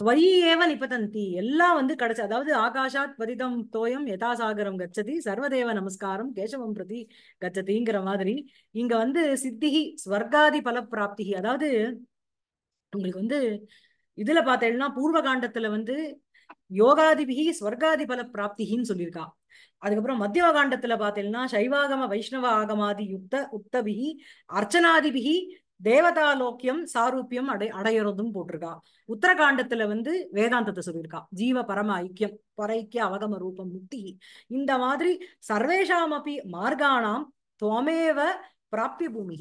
துவரியேவ நிபதந்தி எல்லாம் வந்து கிடைச்சு அதாவது ஆகாஷாத் பரிதம் தோயம் யதாசாகரம் கச்சதி சர்வதேவ நமஸ்காரம் கேசவம் பிரதி கச்சதிங்கிற மாதிரி இங்க வந்து சித்திகி ஸ்வர்காதி பல பிராப்திகி அதாவது உங்களுக்கு வந்து இதுல பார்த்தேன்னா பூர்வ காண்டத்துல வந்து யோகாதிபிகி ஸ்வர்காதி பல பிராப்திகின்னு சொல்லியிருக்கா அதுக்கப்புறம் மத்தியம காண்டத்துல பாத்தீங்கன்னா சைவாகம வைஷ்ணவ ஆகமாதி யுக்த உத்தபிகி அர்ச்சனாதிபிகி தேவதாலோக்கியம் சாரூபியம் அடை அடையறதும் போட்டிருக்கா உத்தரகாண்டத்துல வந்து வேதாந்தத்தை சொல்லியிருக்கா ஜீவ பரம ஐக்கியம் பரைக்கிய அவகம ரூபம் முக்தி இந்த மாதிரி சர்வேஷாம் அப்படி துவமேவ பிராப்திய பூமி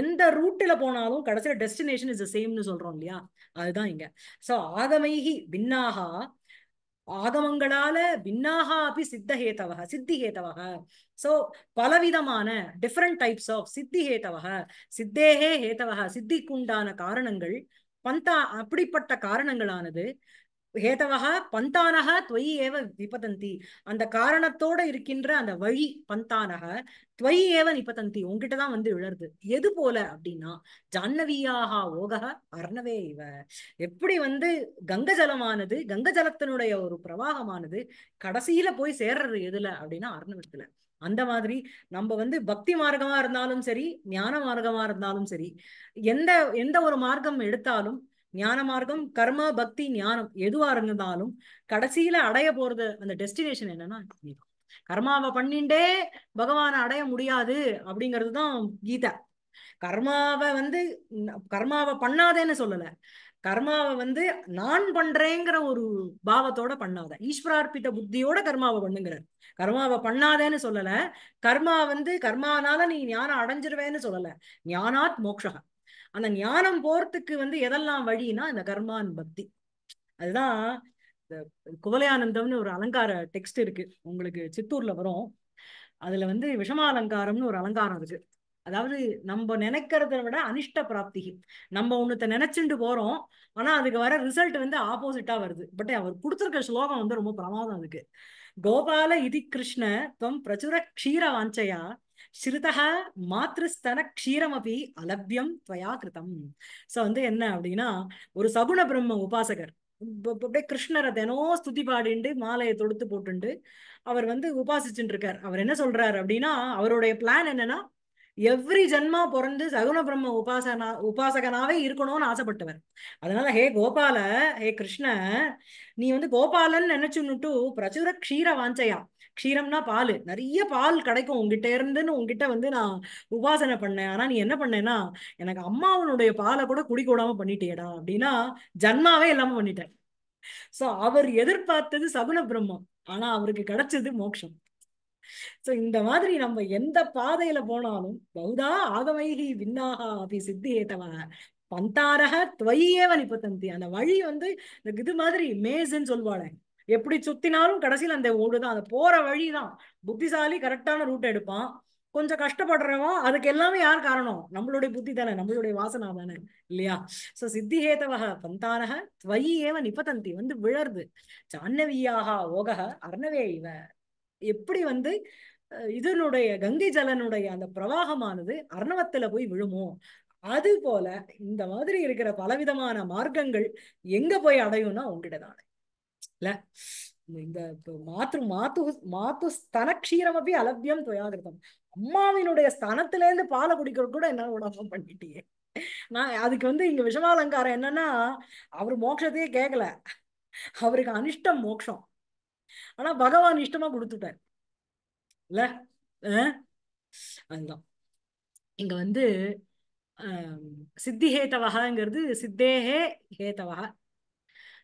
எந்த ரூட்ல போனாலும் கடைசியில டெஸ்டினேஷன் இஸ் சேம்னு சொல்றோம் இல்லையா அதுதான் இங்க சோ ஆகமைகி பின்னாகா ஆகமங்களால பின்னாகா அப்படி சித்தஹேதவக சித்திஹேதவக சோ பலவிதமான டிஃப்ரெண்ட் டைப்ஸ் ஆஃப் சித்திஹேதவக சித்தேகே ஹேதவக சித்திக்குண்டான காரணங்கள் பந்தா அப்படிப்பட்ட காரணங்களானது ஹேதவா பந்தானக துவயி ஏவ நிபதந்தி அந்த காரணத்தோட இருக்கின்ற அந்த வழி பந்தானக துவயி ஏவ நிபதந்தி உங்ககிட்டதான் வந்து விழருது எது போல அப்படின்னா ஜான்னவியாக ஓக அர்ணவே இவ எப்படி வந்து கங்க ஜலமானது கங்க ஜலத்தினுடைய ஒரு பிரவாகமானது கடைசியில போய் சேர்றது எதுல அப்படின்னா அர்ணவத்துல அந்த மாதிரி நம்ம வந்து பக்தி மார்க்கமா இருந்தாலும் சரி ஞான மார்க்கமா இருந்தாலும் சரி எந்த எந்த ஒரு மார்க்கம் எடுத்தாலும் ஞான மார்க்கம் கர்ம பக்தி ஞானம் எதுவா இருந்தாலும் கடைசியில அடைய போறது அந்த டெஸ்டினேஷன் என்னன்னா கர்மாவை பண்ணிண்டே பகவானை அடைய முடியாது அப்படிங்கிறது தான் கீதா கர்மாவை வந்து கர்மாவை பண்ணாதேன்னு சொல்லல கர்மாவை வந்து நான் பண்றேங்கிற ஒரு பாவத்தோட பண்ணாத ஈஸ்வரார்ப்பித்த புத்தியோட கர்மாவை பண்ணுங்கிறார் கர்மாவை பண்ணாதேன்னு சொல்லல கர்மா வந்து கர்மானால நீ ஞானம் அடைஞ்சிருவேன்னு சொல்லல ஞானாத் மோக்ஷகா அந்த ஞானம் போறதுக்கு வந்து எதெல்லாம் வழினா இந்த கர்மான் பக்தி அதுதான் இந்த குவலையானந்தம்னு ஒரு அலங்கார டெக்ஸ்ட் இருக்கு உங்களுக்கு சித்தூர்ல வரும் அதுல வந்து விஷமாலங்காரம்னு ஒரு அலங்காரம் இருக்கு அதாவது நம்ம நினைக்கிறத விட அனிஷ்ட பிராப்தி நம்ம ஒண்ணுத்த நினைச்சுட்டு போறோம் ஆனா அதுக்கு வர ரிசல்ட் வந்து ஆப்போசிட்டா வருது பட் அவர் கொடுத்துருக்க ஸ்லோகம் வந்து ரொம்ப பிரமாதம் அதுக்கு கோபால இதி கிருஷ்ண துவம் பிரச்சுர க்ஷீர வாஞ்சையா மாத்திருஸ்தன மாத்ருஸ்தன க்ஷீரமபி அலபியம் துவயா கிருதம் ஸோ வந்து என்ன அப்படின்னா ஒரு சகுண பிரம்ம உபாசகர் அப்படியே கிருஷ்ணரை தினம் ஸ்துதி பாடிண்டு மாலையை தொடுத்து போட்டுண்டு அவர் வந்து உபாசிச்சுட்டு இருக்கார் அவர் என்ன சொல்றாரு அப்படின்னா அவருடைய பிளான் என்னன்னா எவ்ரி ஜென்மா பிறந்து சகுண பிரம்ம உபாசனா உபாசகனாவே இருக்கணும்னு ஆசைப்பட்டவர் அதனால ஹே கோபால ஹே கிருஷ்ண நீ வந்து கோபாலன் நினைச்சுன்னுட்டு பிரச்சுர க்ஷீர வாஞ்சையா க்ஷீரம்னா பால் நிறைய பால் கிடைக்கும் உங்ககிட்ட இருந்துன்னு உங்ககிட்ட வந்து நான் உபாசனை பண்ணேன் ஆனா நீ என்ன பண்ணேன்னா எனக்கு அம்மாவனுடைய பாலை கூட குடிக்கூடாம பண்ணிட்டேடா அப்படின்னா ஜன்மாவே இல்லாம பண்ணிட்டேன் சோ அவர் எதிர்பார்த்தது சகுன பிரம்மம் ஆனா அவருக்கு கிடைச்சது மோட்சம் சோ இந்த மாதிரி நம்ம எந்த பாதையில போனாலும் பௌதா ஆகமைகி விண்ணாகா அப்படி சித்தி ஏத்தவக பந்தாரக துவையேவ தந்தி அந்த வழி வந்து இது மாதிரி மேஸ்ன்னு சொல்வாளே எப்படி சுத்தினாலும் கடைசியில் அந்த ஊடு தான் அந்த போற வழி தான் புத்திசாலி கரெக்டான ரூட் எடுப்பான் கொஞ்சம் கஷ்டப்படுறவன் அதுக்கு எல்லாமே யார் காரணம் நம்மளுடைய புத்தி தானே நம்மளுடைய வாசனா தானே இல்லையா சோ சித்திஹேதவக பந்தானக துவயி ஏவ நிபதந்தி வந்து விழருது சான்னவியாக ஓக அர்ணவே இவ எப்படி வந்து இதனுடைய கங்கை ஜலனுடைய அந்த பிரவாகமானது அர்ணவத்துல போய் விழுமோ அது போல இந்த மாதிரி இருக்கிற பலவிதமான மார்க்கங்கள் எங்க போய் அடையும்னா உங்ககிட்ட தானே இந்த மாத்ரு மாத்து மாத்து ஸ்தன அப்படி அலபியம் துயாகிருதம் அம்மாவினுடைய இருந்து பாலை குடிக்கிற கூட என்ன உடம்பம் பண்ணிட்டியே நான் அதுக்கு வந்து இங்க விஷமாலங்காரம் என்னன்னா அவர் மோட்சத்தையே கேட்கல அவருக்கு அனிஷ்டம் மோட்சம் ஆனா பகவான் இஷ்டமா கொடுத்துட்டார் இல்ல அதுதான் இங்க வந்து சித்தி ஹேத்தவகாங்கிறது சித்தேஹே ஹேத்தவகா